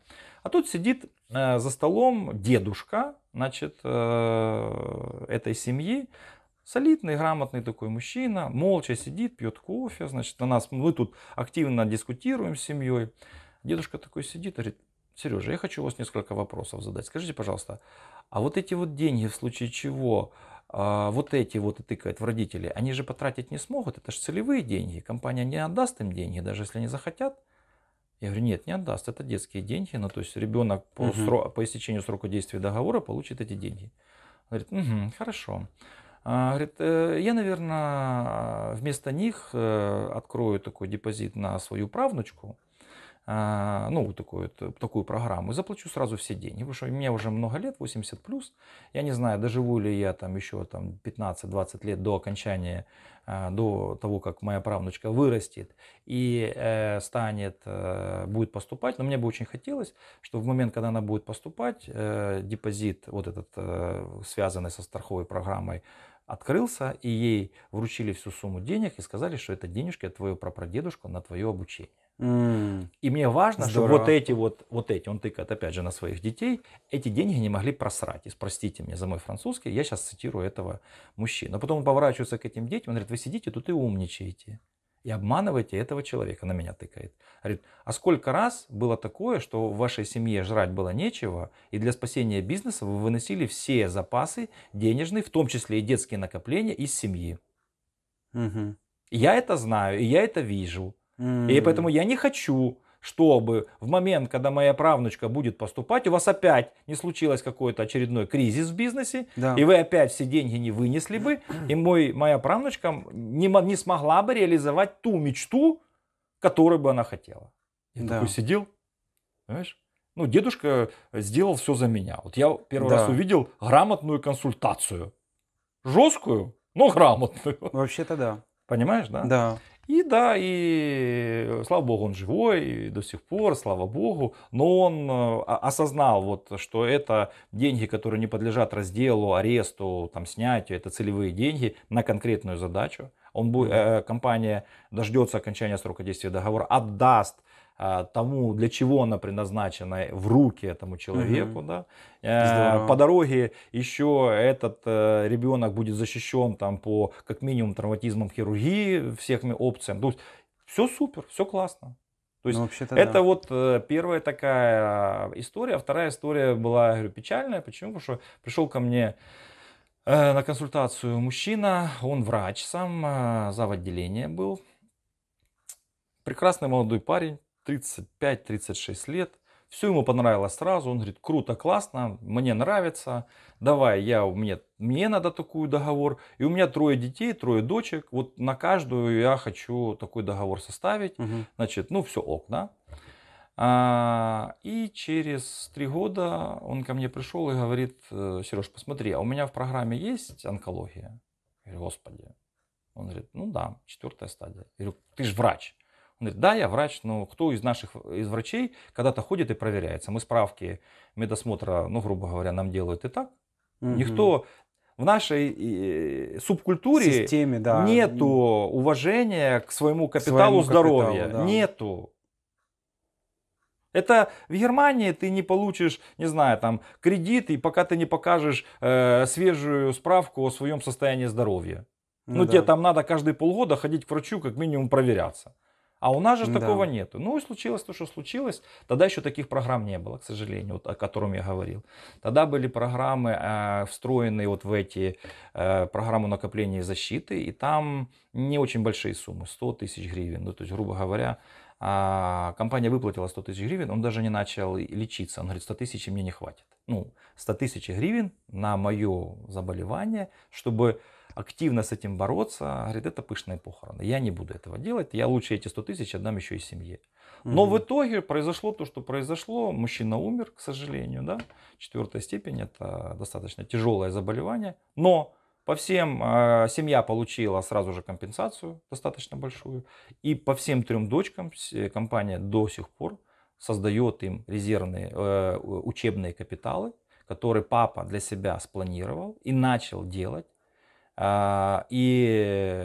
А тут сидит э, за столом дедушка, значит, э, этой семьи солидный, грамотный такой мужчина, молча сидит, пьет кофе, значит, на нас, мы тут активно дискутируем с семьей. Дедушка такой сидит, говорит, Сережа, я хочу у вас несколько вопросов задать. Скажите, пожалуйста, а вот эти вот деньги, в случае чего, а, вот эти вот и тыкают в родители, они же потратить не смогут, это же целевые деньги. Компания не отдаст им деньги, даже если они захотят. Я говорю, нет, не отдаст, это детские деньги. Ну, то есть ребенок по, угу. по истечению срока действия договора получит эти деньги. Он говорит, угу, хорошо. А, говорит, «Э, я, наверное, вместо них э, открою такой депозит на свою правнучку, а, ну, такую, такую программу, и заплачу сразу все деньги. Потому что мне уже много лет, 80 плюс. Я не знаю, доживу ли я там еще там, 15-20 лет до окончания, а, до того, как моя правнучка вырастет и э, станет, будет поступать. Но мне бы очень хотелось, чтобы в момент, когда она будет поступать, депозит, вот этот, связанный со страховой программой, открылся, и ей вручили всю сумму денег и сказали, что это денежки от твоего прапрадедушку на твое обучение. И мне важно, Здорово. что вот эти вот, вот эти, он тыкает опять же на своих детей, эти деньги не могли просрать. И простите меня за мой французский, я сейчас цитирую этого мужчину, Но а потом он поворачивается к этим детям, он говорит, вы сидите тут и умничаете и обманываете этого человека, она меня тыкает. Говорит, а сколько раз было такое, что в вашей семье жрать было нечего, и для спасения бизнеса вы выносили все запасы денежные, в том числе и детские накопления, из семьи. Угу. Я это знаю, и я это вижу. Угу. И поэтому я не хочу чтобы в момент, когда моя правнучка будет поступать, у вас опять не случилось какой-то очередной кризис в бизнесе, да. и вы опять все деньги не вынесли бы, и мой, моя правнучка не, не смогла бы реализовать ту мечту, которую бы она хотела. Я да. такой сидел, понимаешь? Ну, дедушка сделал все за меня. Вот я первый да. раз увидел грамотную консультацию. Жесткую, но грамотную. Вообще-то да. Понимаешь, да? Да. И да, и э, слава богу, он живой до сих пор, слава богу. Но он э, осознал, вот, что это деньги, которые не подлежат разделу, аресту, там, снятию, это целевые деньги на конкретную задачу. Он будет, э, компания дождется окончания срока действия договора, отдаст а, тому, для чего она предназначена, э, в руки этому человеку. Угу. Да? Э, по дороге еще этот э, ребенок будет защищен там, по как минимум травматизмам хирургии, всех опциям. То есть все супер, все классно. То ну, есть ну, это да. вот первая такая а, история. А вторая история была, я говорю, печальная. Почему? Потому что пришел ко мне на консультацию мужчина, он врач сам, зав. отделение был. Прекрасный молодой парень, 35-36 лет. Все ему понравилось сразу. Он говорит, круто, классно, мне нравится. Давай, я, у меня мне надо такой договор. И у меня трое детей, трое дочек. Вот на каждую я хочу такой договор составить. Угу. Значит, ну все ок, да? А, и через три года он ко мне пришел и говорит, э, Сереж, посмотри, а у меня в программе есть онкология? Я говорю, господи. Он говорит, ну да, четвертая стадия. Я говорю, ты же врач. Он говорит, да, я врач, но кто из наших, из врачей когда-то ходит и проверяется? Мы справки медосмотра, ну, грубо говоря, нам делают и так. Угу. Никто в нашей э, субкультуре Системе, да. нету уважения к своему капиталу своему здоровья. Капиталу, да. Нету. Это в Германии ты не получишь, не знаю, там кредит, и пока ты не покажешь э, свежую справку о своем состоянии здоровья. Ну, ну да. тебе там надо каждые полгода ходить к врачу, как минимум проверяться. А у нас же да. такого нету. Ну и случилось то, что случилось. Тогда еще таких программ не было, к сожалению, вот, о котором я говорил. Тогда были программы, э, встроенные вот в эти э, программу накопления и защиты, и там не очень большие суммы, 100 тысяч гривен. Ну, то есть, грубо говоря, э, компания выплатила 100 тысяч гривен, он даже не начал лечиться. Он говорит, 100 тысяч мне не хватит. Ну, 100 тысяч гривен на мое заболевание, чтобы активно с этим бороться. Говорит, это пышная похорона, Я не буду этого делать. Я лучше эти 100 тысяч отдам еще и семье. Но угу. в итоге произошло то, что произошло. Мужчина умер, к сожалению. Да? Четвертая степень. Это достаточно тяжелое заболевание. Но по всем э, семья получила сразу же компенсацию достаточно большую. И по всем трем дочкам э, компания до сих пор создает им резервные э, учебные капиталы, которые папа для себя спланировал и начал делать а, и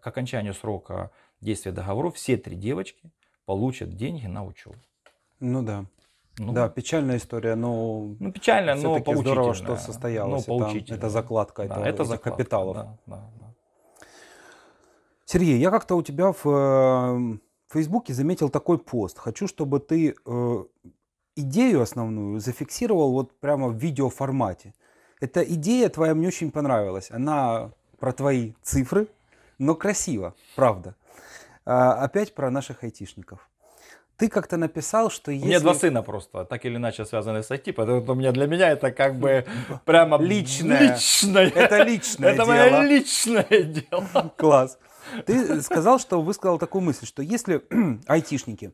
к окончанию срока действия договора все три девочки получат деньги на учебу. Ну да. Ну, да, печальная история, но ну, печальная, но здорово, что состоялось. Но ну, это, это закладка, да, это, это закладка, капиталов. Да, да, да. Сергей, я как-то у тебя в, в эм, Фейсбуке заметил такой пост. Хочу, чтобы ты э, идею основную зафиксировал вот прямо в видеоформате. Эта идея твоя мне очень понравилась. Она про твои цифры, но красиво, правда. А, опять про наших айтишников. Ты как-то написал, что есть... У меня два сына просто, так или иначе связаны с IT, поэтому у меня, для меня это как бы [laughs] прямо... Личное. Личное. Это личное Это дело. мое личное [laughs] дело. Класс. Ты сказал, что высказал такую мысль, что если [clears throat] айтишники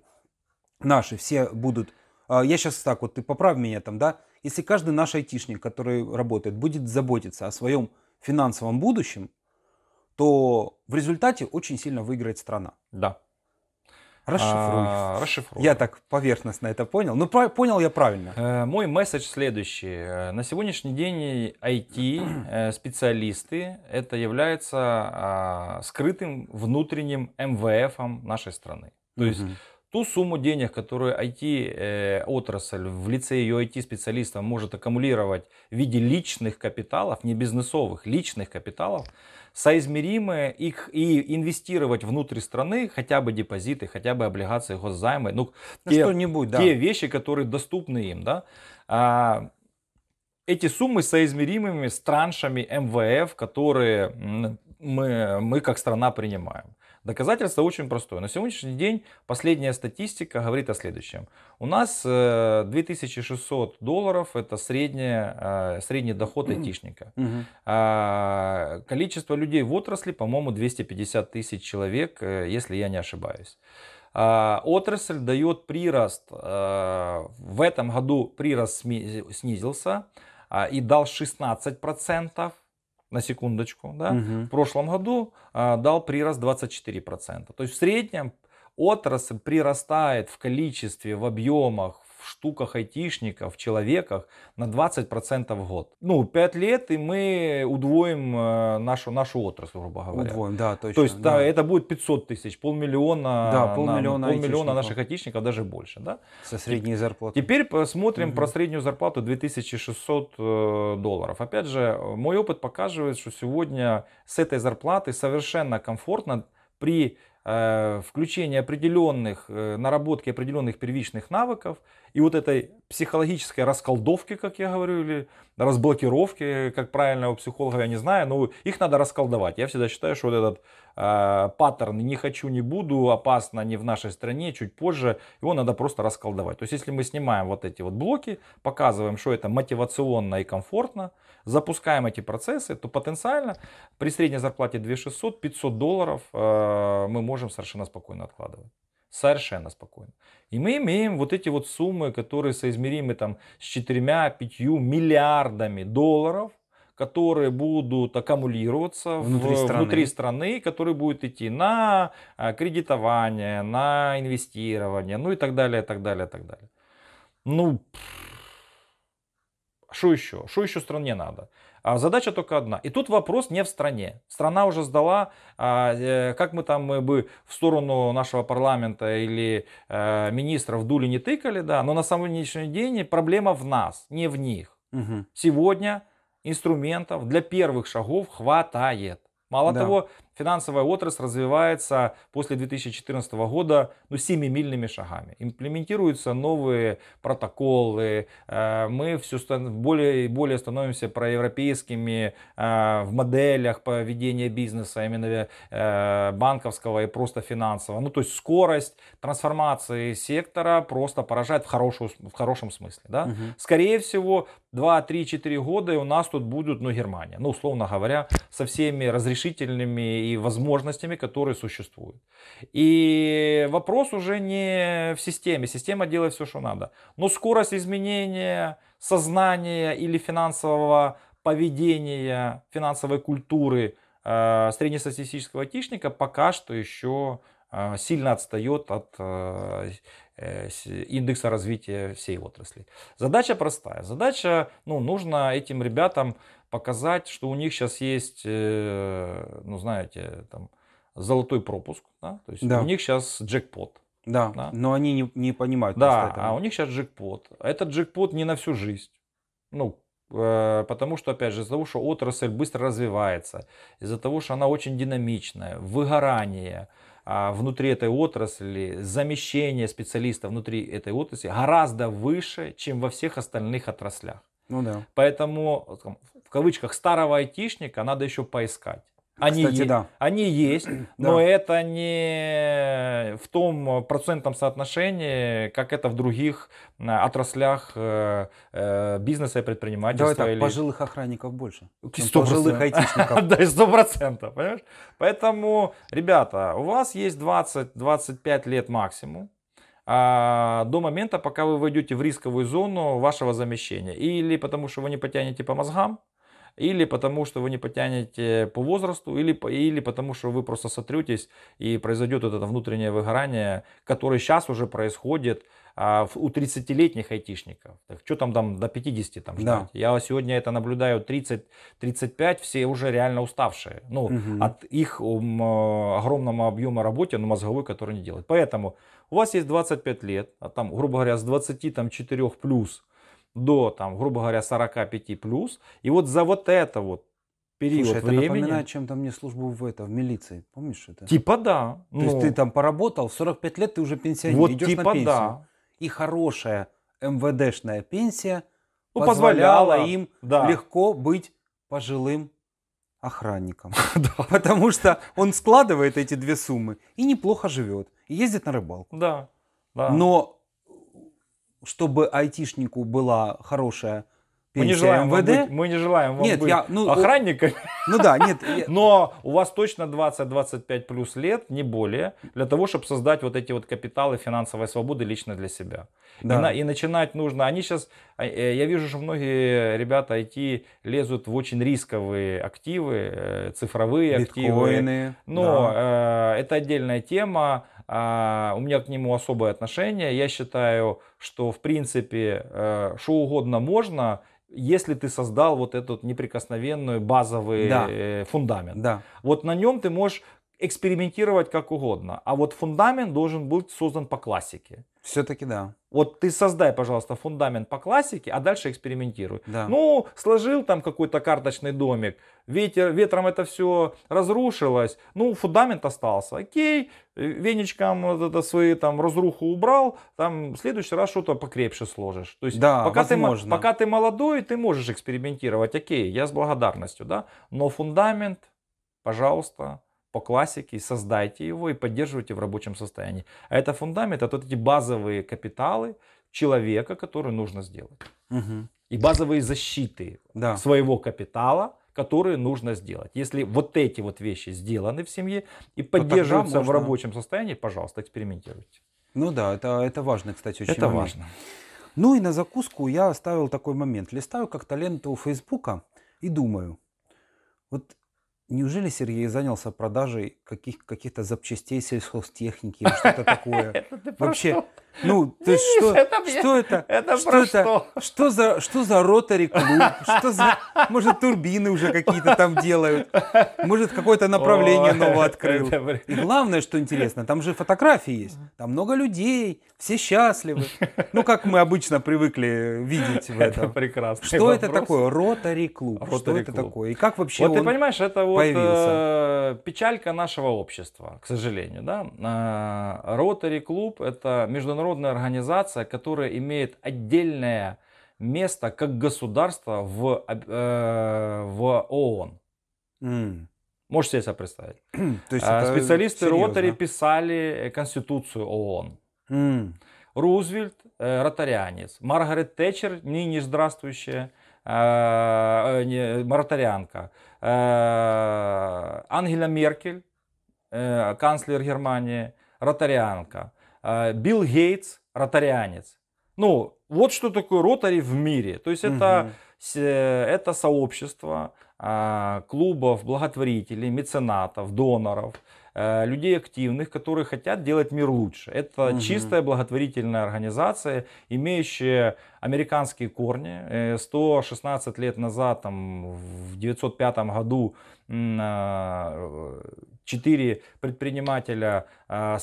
наши все будут... А, я сейчас так вот, ты поправь меня там, да? Если каждый наш айтишник, который работает, будет заботиться о своем финансовом будущем, то в результате очень сильно выиграет страна. Да. Расшифруй. А, расшифруй. Я так поверхностно это понял. но ну, понял я правильно. Э, мой месседж следующий. Э, на сегодняшний день IT-специалисты [clears throat] э, это является а, скрытым внутренним МВФом нашей страны. То есть ту сумму денег, которую IT-отрасль э, в лице ее IT-специалистов может аккумулировать в виде личных капиталов, не бизнесовых, личных капиталов, соизмеримые их и инвестировать внутрь страны хотя бы депозиты, хотя бы облигации, госзаймы, ну, ну те, что-нибудь, да. те вещи, которые доступны им, да. А, эти суммы соизмеримыми с траншами МВФ, которые мы, мы как страна принимаем. Доказательство очень простое. На сегодняшний день последняя статистика говорит о следующем. У нас 2600 э, долларов это средняя, э, средний доход [clears throat] айтишника. А, количество людей в отрасли, по-моему, 250 тысяч человек, э, если я не ошибаюсь. А, отрасль дает прирост. В этом году прирост снизился а, и дал 16% на секундочку, да, угу. в прошлом году а, дал прирост 24%. То есть в среднем отрасль прирастает в количестве, в объемах, штуках айтишников, человеках на 20% в год. Ну, 5 лет, и мы удвоим э, нашу, нашу отрасль, грубо говоря. Удвоим, да, точно. То есть да. Да, это будет 500 тысяч, полмиллиона, да, полмиллиона, на, полмиллиона наших айтишников, даже больше. Да? Со средней зарплаты. Теперь посмотрим угу. про среднюю зарплату 2600 э, долларов. Опять же, мой опыт показывает, что сегодня с этой зарплаты совершенно комфортно при Э, включение определенных, э, наработки определенных первичных навыков и вот этой психологической расколдовки, как я говорю, или разблокировки, как правильно у психологов, я не знаю, но их надо расколдовать. Я всегда считаю, что вот этот э, паттерн «не хочу, не буду», «опасно, не в нашей стране», чуть позже, его надо просто расколдовать. То есть, если мы снимаем вот эти вот блоки, показываем, что это мотивационно и комфортно, запускаем эти процессы, то потенциально при средней зарплате 2600, 500 долларов э, мы можем совершенно спокойно откладывать. Совершенно спокойно. И мы имеем вот эти вот суммы, которые соизмеримы там с 4-5 миллиардами долларов, которые будут аккумулироваться внутри, в, страны. внутри страны, которые будут идти на а, кредитование, на инвестирование, ну и так далее, так далее, так далее. Ну, что еще? Что еще стране надо? А задача только одна. И тут вопрос не в стране. Страна уже сдала, а, э, как мы там мы бы в сторону нашего парламента или э, министров дули не тыкали, да, но на сегодняшний день проблема в нас, не в них. Угу. Сегодня инструментов для первых шагов хватает. Мало да. того, Финансовая отрасль развивается после 2014 года ну, семимильными шагами. Имплементируются новые протоколы, э, мы все более и более становимся проевропейскими э, в моделях поведения бизнеса, именно э, банковского и просто финансового. Ну, то есть скорость трансформации сектора просто поражает в, хорошую, в хорошем смысле. Да? Угу. Скорее всего, 2-3-4 года у нас тут будут, ну, Германия, ну, условно говоря, со всеми разрешительными и возможностями, которые существуют. И вопрос уже не в системе. Система делает все, что надо. Но скорость изменения сознания или финансового поведения, финансовой культуры э, среднестатистического айтишника пока что еще э, сильно отстает от э, Э, индекса развития всей отрасли. Задача простая. Задача, ну, нужно этим ребятам показать, что у них сейчас есть, э, ну, знаете, там, золотой пропуск, да? то есть да. у них сейчас джекпот. Да, да, но они не, не понимают. Да, а у них сейчас джекпот. А этот джекпот не на всю жизнь. Ну, э, Потому что, опять же, из-за того, что отрасль быстро развивается, из-за того, что она очень динамичная, выгорание, а, внутри этой отрасли, замещение специалиста внутри этой отрасли гораздо выше, чем во всех остальных отраслях. Ну да. Поэтому в кавычках старого айтишника надо еще поискать. Они, Кстати, е- да. они есть, [clears throat] но да. это не в том процентном соотношении, как это в других э, отраслях э, э, бизнеса и предпринимательства. Давай так, или... пожилых охранников больше, 100%. пожилых айтишников. [laughs] Да, сто процентов, понимаешь? Поэтому, ребята, у вас есть 20-25 лет максимум, а, до момента, пока вы войдете в рисковую зону вашего замещения. Или потому, что вы не потянете по мозгам, или потому что вы не потянете по возрасту, или, или потому что вы просто сотретесь и произойдет вот это внутреннее выгорание, которое сейчас уже происходит а, у 30-летних айтишников. Так что там, там до 50 там Да. Я сегодня это наблюдаю 30-35, все уже реально уставшие. Ну, угу. от их ум, огромного объема работы, но ну, мозговой, который не делают. Поэтому у вас есть 25 лет, а там, грубо говоря, с 24 плюс до, там, грубо говоря, 45 плюс. И вот за вот это вот период Слушай, времени. это напоминает чем-то мне службу в это, в милиции. Помнишь это? Типа да. То ну... есть ты там поработал, в 45 лет ты уже пенсионер, вот идешь типа на пенсию. Да. И хорошая МВДшная пенсия ну, позволяла, позволяла им да. легко быть пожилым охранником. [laughs] да. Потому что он складывает эти две суммы и неплохо живет. И ездит на рыбалку. Да. да. Но чтобы айтишнику была хорошая пенсия мы не желаем МВД. Вам быть, мы не желаем вам нет, быть я, ну, охранниками. Ну да, нет. [laughs] Я... Но у вас точно 20-25 плюс лет, не более, для того, чтобы создать вот эти вот капиталы финансовой свободы лично для себя. Да. И, на, и начинать нужно. Они сейчас, а, э, я вижу, что многие ребята IT лезут в очень рисковые активы, э, цифровые Биткоины, активы. Но да. Э, это отдельная тема а, у меня к нему особое отношение. Я считаю, что в принципе э, что угодно можно, если ты создал вот этот неприкосновенный базовый да. Э, фундамент. Да. Вот на нем ты можешь экспериментировать как угодно. А вот фундамент должен быть создан по классике. Все-таки да. Вот ты создай, пожалуйста, фундамент по классике, а дальше экспериментируй. Да. Ну, сложил там какой-то карточный домик, ветер, ветром это все разрушилось, ну, фундамент остался. Окей, веничком вот это свои там разруху убрал, там в следующий раз что-то покрепше сложишь. То есть, да, пока, ты, пока ты молодой, ты можешь экспериментировать, окей, я с благодарностью, да, но фундамент, пожалуйста, по классике, создайте его и поддерживайте в рабочем состоянии. А это фундамент, это вот эти базовые капиталы человека, которые нужно сделать. Угу. И базовые защиты да. своего капитала, которые нужно сделать. Если вот эти вот вещи сделаны в семье и поддерживаются можно... в рабочем состоянии, пожалуйста, экспериментируйте. Ну да, это, это важно, кстати, очень Это момент. важно. Ну и на закуску я оставил такой момент. Листаю как-то ленту Фейсбука и думаю, вот Неужели Сергей занялся продажей каких- каких-то запчастей сельхозтехники или что-то такое? Вообще, ну, то есть что, что это? Это что это? Что за, что за ротари клуб? Что за, может, турбины уже какие-то там делают? Может, какое-то направление новое открыл? И главное, что интересно, там же фотографии есть. Там много людей, все счастливы. Ну, как мы обычно привыкли видеть в этом. Это прекрасно. Что это такое? Ротари клуб. Что это такое? И как вообще Вот ты понимаешь, это вот вот появился. Э, печалька нашего общества, к сожалению. Да? Ротари э, клуб – это международная организация, которая имеет отдельное место как государство в, э, в ООН. Mm. Можете себе представить. [clears throat] То есть э, Специалисты серьезно. Ротари писали Конституцию ООН. Mm. Рузвельт э, – ротарианец. Маргарет Тэтчер – ныне здравствующая э, э, ротарианка. Ангела Меркель, канцлер Германии, ротарианка. Билл Гейтс, ротарианец. Ну, вот что такое ротари в мире. То есть это, угу. это сообщество клубов, благотворителей, меценатов, доноров – Э, людей активных, которые хотят делать мир лучше. Это угу. чистая благотворительная организация, имеющая американские корни. 116 э, лет назад, там, в 905 году, э, четыре предпринимателя а,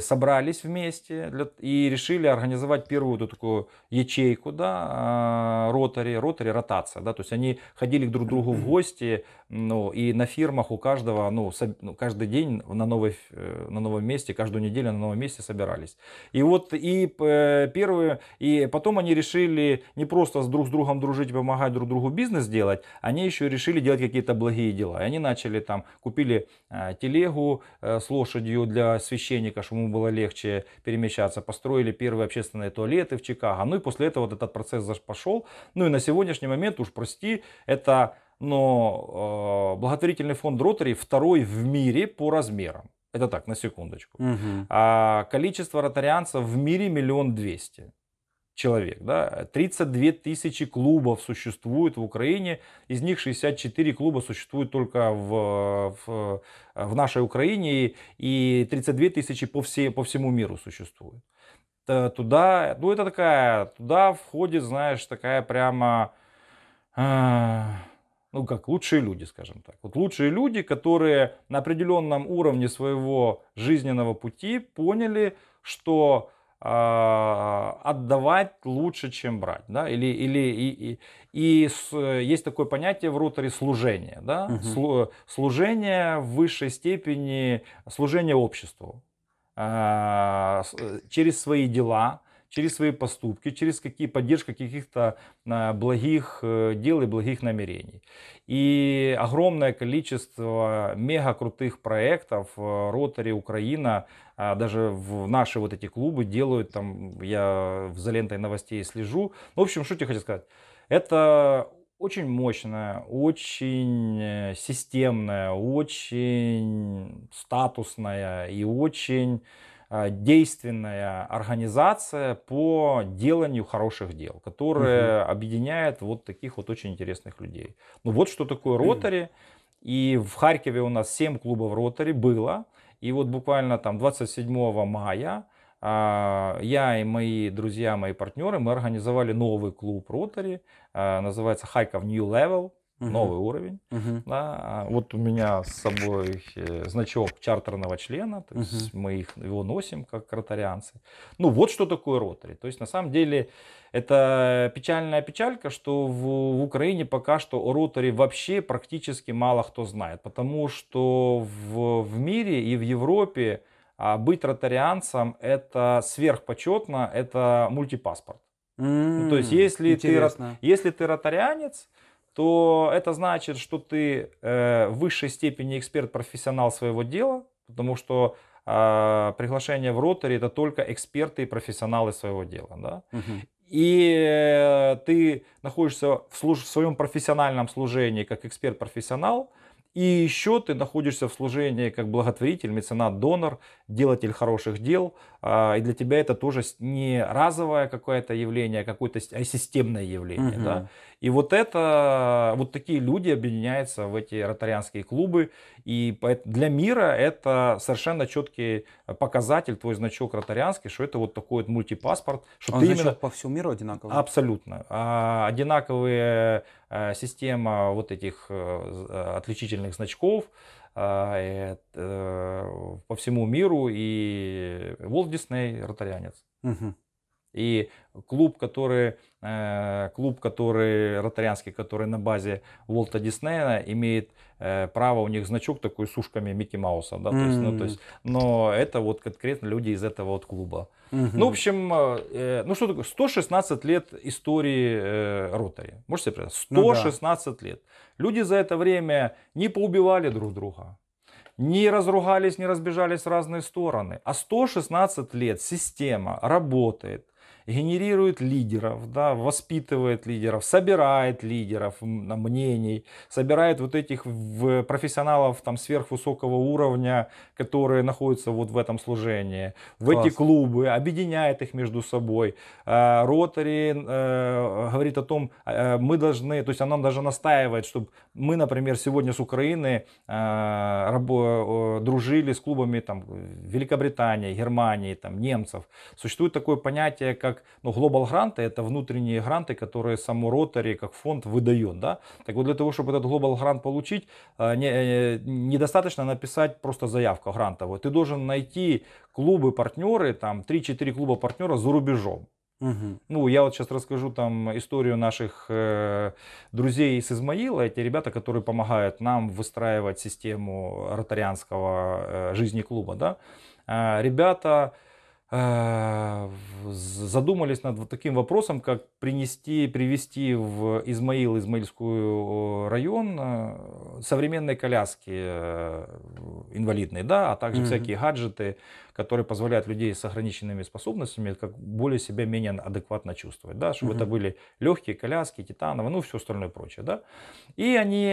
собрались вместе для, и решили организовать первую эту такую ячейку, да, а, ротари, ротари, ротация, да, то есть они ходили друг к другу в гости, ну, и на фирмах у каждого, ну, ну каждый день на, новой, э, на новом месте, каждую неделю на новом месте собирались. И вот и первые, и потом они решили не просто с друг с другом дружить, помогать друг другу бизнес делать, они еще решили делать какие-то благие дела. И они начали там, купили а, телегу э, с лошадью для священника, чтобы ему было легче перемещаться. Построили первые общественные туалеты в Чикаго. Ну и после этого вот этот процесс пошел. Ну и на сегодняшний момент, уж прости, это но э, благотворительный фонд Ротари второй в мире по размерам. Это так, на секундочку. Угу. А количество ротарианцев в мире миллион двести человек. Да? 32 тысячи клубов существует в Украине, из них 64 клуба существуют только в, в, в нашей Украине, и 32 тысячи по, все, по всему миру существует. Туда, ну это такая, туда входит, знаешь, такая прямо, э, ну как лучшие люди, скажем так. Вот лучшие люди, которые на определенном уровне своего жизненного пути поняли, что а, отдавать лучше, чем брать, да, или или и, и, и с, есть такое понятие в роторе служение, да, угу. служение в высшей степени служение обществу а, э, через свои дела, через свои поступки, через какие поддержка каких-то а, благих э, дел и благих намерений. И огромное количество мега крутых проектов э, Ротари Украина, а, даже в наши вот эти клубы делают, там я за лентой новостей слежу. В общем, что я хочу сказать. Это очень мощная, очень э, системная, очень статусная и очень а, действенная организация по деланию хороших дел, которая угу. объединяет вот таких вот очень интересных людей. Ну вот что такое Ротари. И в Харькове у нас 7 клубов Ротари было. И вот буквально там 27 мая а, я и мои друзья, мои партнеры, мы организовали новый клуб Ротари, а, называется Харьков New Level угу. новый уровень. Угу. Да, а вот у меня с собой э, значок чартерного члена, то есть мы их, его носим как ротарианцы. Ну вот что такое ротари. То есть на самом деле это печальная печалька, что в, в Украине пока что о роторе вообще практически мало кто знает, потому что в, в мире и в Европе а быть ротарианцем это сверхпочетно, это мультипаспорт. Mm, ну, то есть, если ты, если ты ротарианец, то это значит, что ты э, в высшей степени эксперт-профессионал своего дела, потому что а, приглашение в роторе это только эксперты и профессионалы своего дела. Да? Угу. И ты находишься в, служ- в своем профессиональном служении как эксперт-профессионал, и еще ты находишься в служении как благотворитель, меценат, донор, делатель хороших дел, а, и для тебя это тоже не разовое какое-то явление, а какое-то а системное явление. Угу. Да? И вот это, вот такие люди объединяются в эти ротарианские клубы, и для мира это совершенно четкий показатель, твой значок ротарианский, что это вот такой вот мультипаспорт. Что Он ты именно... по всему миру одинаковый? Абсолютно. А, одинаковые э, система вот этих э, э, отличительных значков, а, э, э, по всему миру, и Уолт Дисней ротарианец. Угу. И клуб, который, э, клуб, который ротарианский, который на базе Волта Диснея, имеет э, право, у них значок такой с ушками Микки Мауса. Да? Mm-hmm. То есть, ну, то есть, но это вот конкретно люди из этого вот клуба. Mm-hmm. Ну, в общем, э, э ну что такое, 116 лет истории э, Ротари. Можете себе представить? 116 ну, да. лет. Люди за это время не поубивали друг друга не разругались, не разбежались в разные стороны. А 116 лет система работает генерирует лидеров, да, воспитывает лидеров, собирает лидеров на мнений, собирает вот этих профессионалов там сверхвысокого уровня, которые находятся вот в этом служении, в эти клубы, объединяет их между собой. А, Ротари э, говорит о том, э, мы должны, то есть она даже настаивает, чтобы мы, например, сегодня с Украины а, дружили с клубами там Великобритании, Германии, там немцев. Существует такое понятие, как ну, Global гранты, это внутренние гранты, которые само Rotary как фонд выдает. Да? Так вот для того, чтобы этот Global грант получить, э, не, э, недостаточно написать просто заявку грантовую. Ты должен найти клубы, партнеры, там 3-4 клуба партнера за рубежом. Угу. Ну, я вот сейчас расскажу там историю наших э, друзей из Измаила, эти ребята, которые помогают нам выстраивать систему ротарианского э, жизни клуба, да. Э, ребята, э, а, задумались над вот таким вопросом, как принести, привести в Измаил, Измаильскую район э, современные коляски э, инвалидные, да, а также mm-hmm. всякие гаджеты, которые позволяют людей с ограниченными способностями как более себя менее адекватно чувствовать, да, чтобы угу. это были легкие коляски, титановые, ну все остальное прочее, да. И они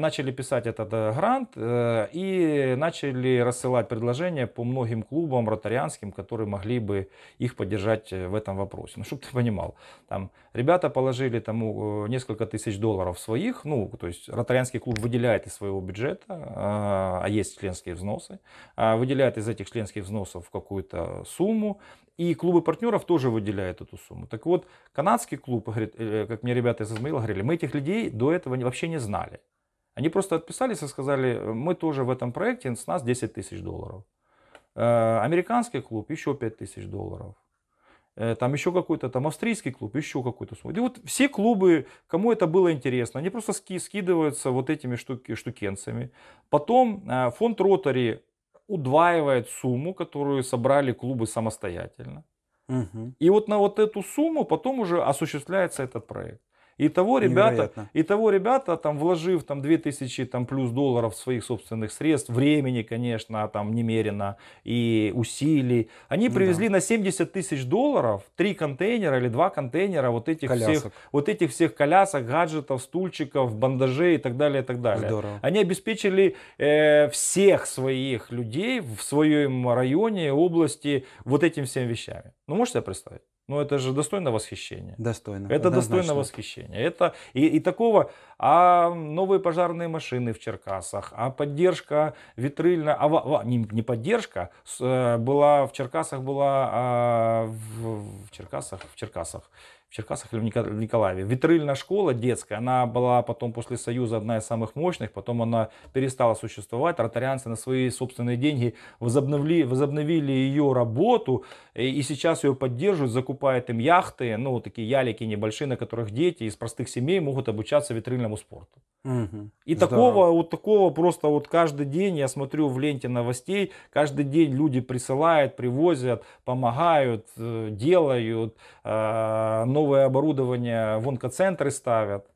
начали писать этот э, грант э, и начали рассылать предложения по многим клубам ротарианским, которые могли бы их поддержать э, в этом вопросе. Ну, чтобы ты понимал, там ребята положили тому э, несколько тысяч долларов своих, ну, то есть ротарианский клуб выделяет из своего бюджета, э, а есть членские взносы, э, выделяет из этих членских взносов в какую-то сумму, и клубы партнеров тоже выделяют эту сумму. Так вот, канадский клуб, говорит, э, э, как мне ребята из Измаила говорили, мы этих людей до этого вообще не знали. Они просто отписались и сказали, «Э, мы тоже в этом проекте, с нас 10 тысяч долларов. Американский клуб еще 5 тысяч долларов. Там еще какой-то там австрийский клуб, еще какой-то. И вот все клубы, кому это было интересно, они просто ски, скидываются вот этими штуки, штукенцами. Потом фонд Ротари удваивает сумму, которую собрали клубы самостоятельно. Угу. И вот на вот эту сумму потом уже осуществляется этот проект. И того ребята, и того ребята там, вложив там 2000 там, плюс долларов своих собственных средств, времени, конечно, там немерено, и усилий, они привезли да. на 70 тысяч долларов три контейнера или два контейнера вот этих, колясок. всех, вот этих всех колясок, гаджетов, стульчиков, бандажей и так далее, и так далее. Здорово. Они обеспечили э, всех своих людей в своем районе, области вот этим всем вещами. Ну, можете себе представить? Ну, это же достойно восхищения. Достойно. Это однозначно. достойно восхищения. Это и, и такого, а новые пожарные машины в Черкасах, а поддержка витрильная, а, а не, не поддержка, э, была в Черкасах была а, в, в Черкасах, в Черкасах Черкасах или в Николаеве. Витрильная школа детская, она была потом после Союза одна из самых мощных, потом она перестала существовать, ротарианцы на свои собственные деньги возобновили, возобновили ее работу, и сейчас ее поддерживают, закупают им яхты, ну, такие ялики небольшие, на которых дети из простых семей могут обучаться витрильному спорту. Угу. И Здорово. такого, вот такого просто вот каждый день, я смотрю в ленте новостей, каждый день люди присылают, привозят, помогают, э, делают, э, но новое оборудование в онкоцентры ставят.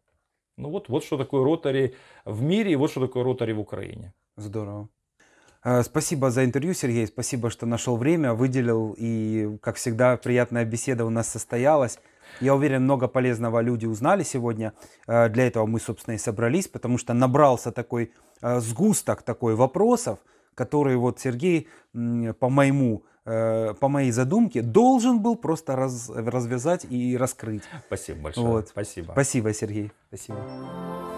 Ну вот, вот что такое ротари в мире и вот что такое ротари в Украине. Здорово. А, спасибо за интервью, Сергей. Спасибо, что нашел время, выделил. И, как всегда, приятная беседа у нас состоялась. Я уверен, много полезного люди узнали сегодня. А, для этого мы, собственно, и собрались, потому что набрался такой а, сгусток такой вопросов, которые вот Сергей, по моему Э, по моей задумке, должен был просто раз, развязать и раскрыть. Спасибо большое. Вот. Спасибо. Спасибо, Сергей. Спасибо.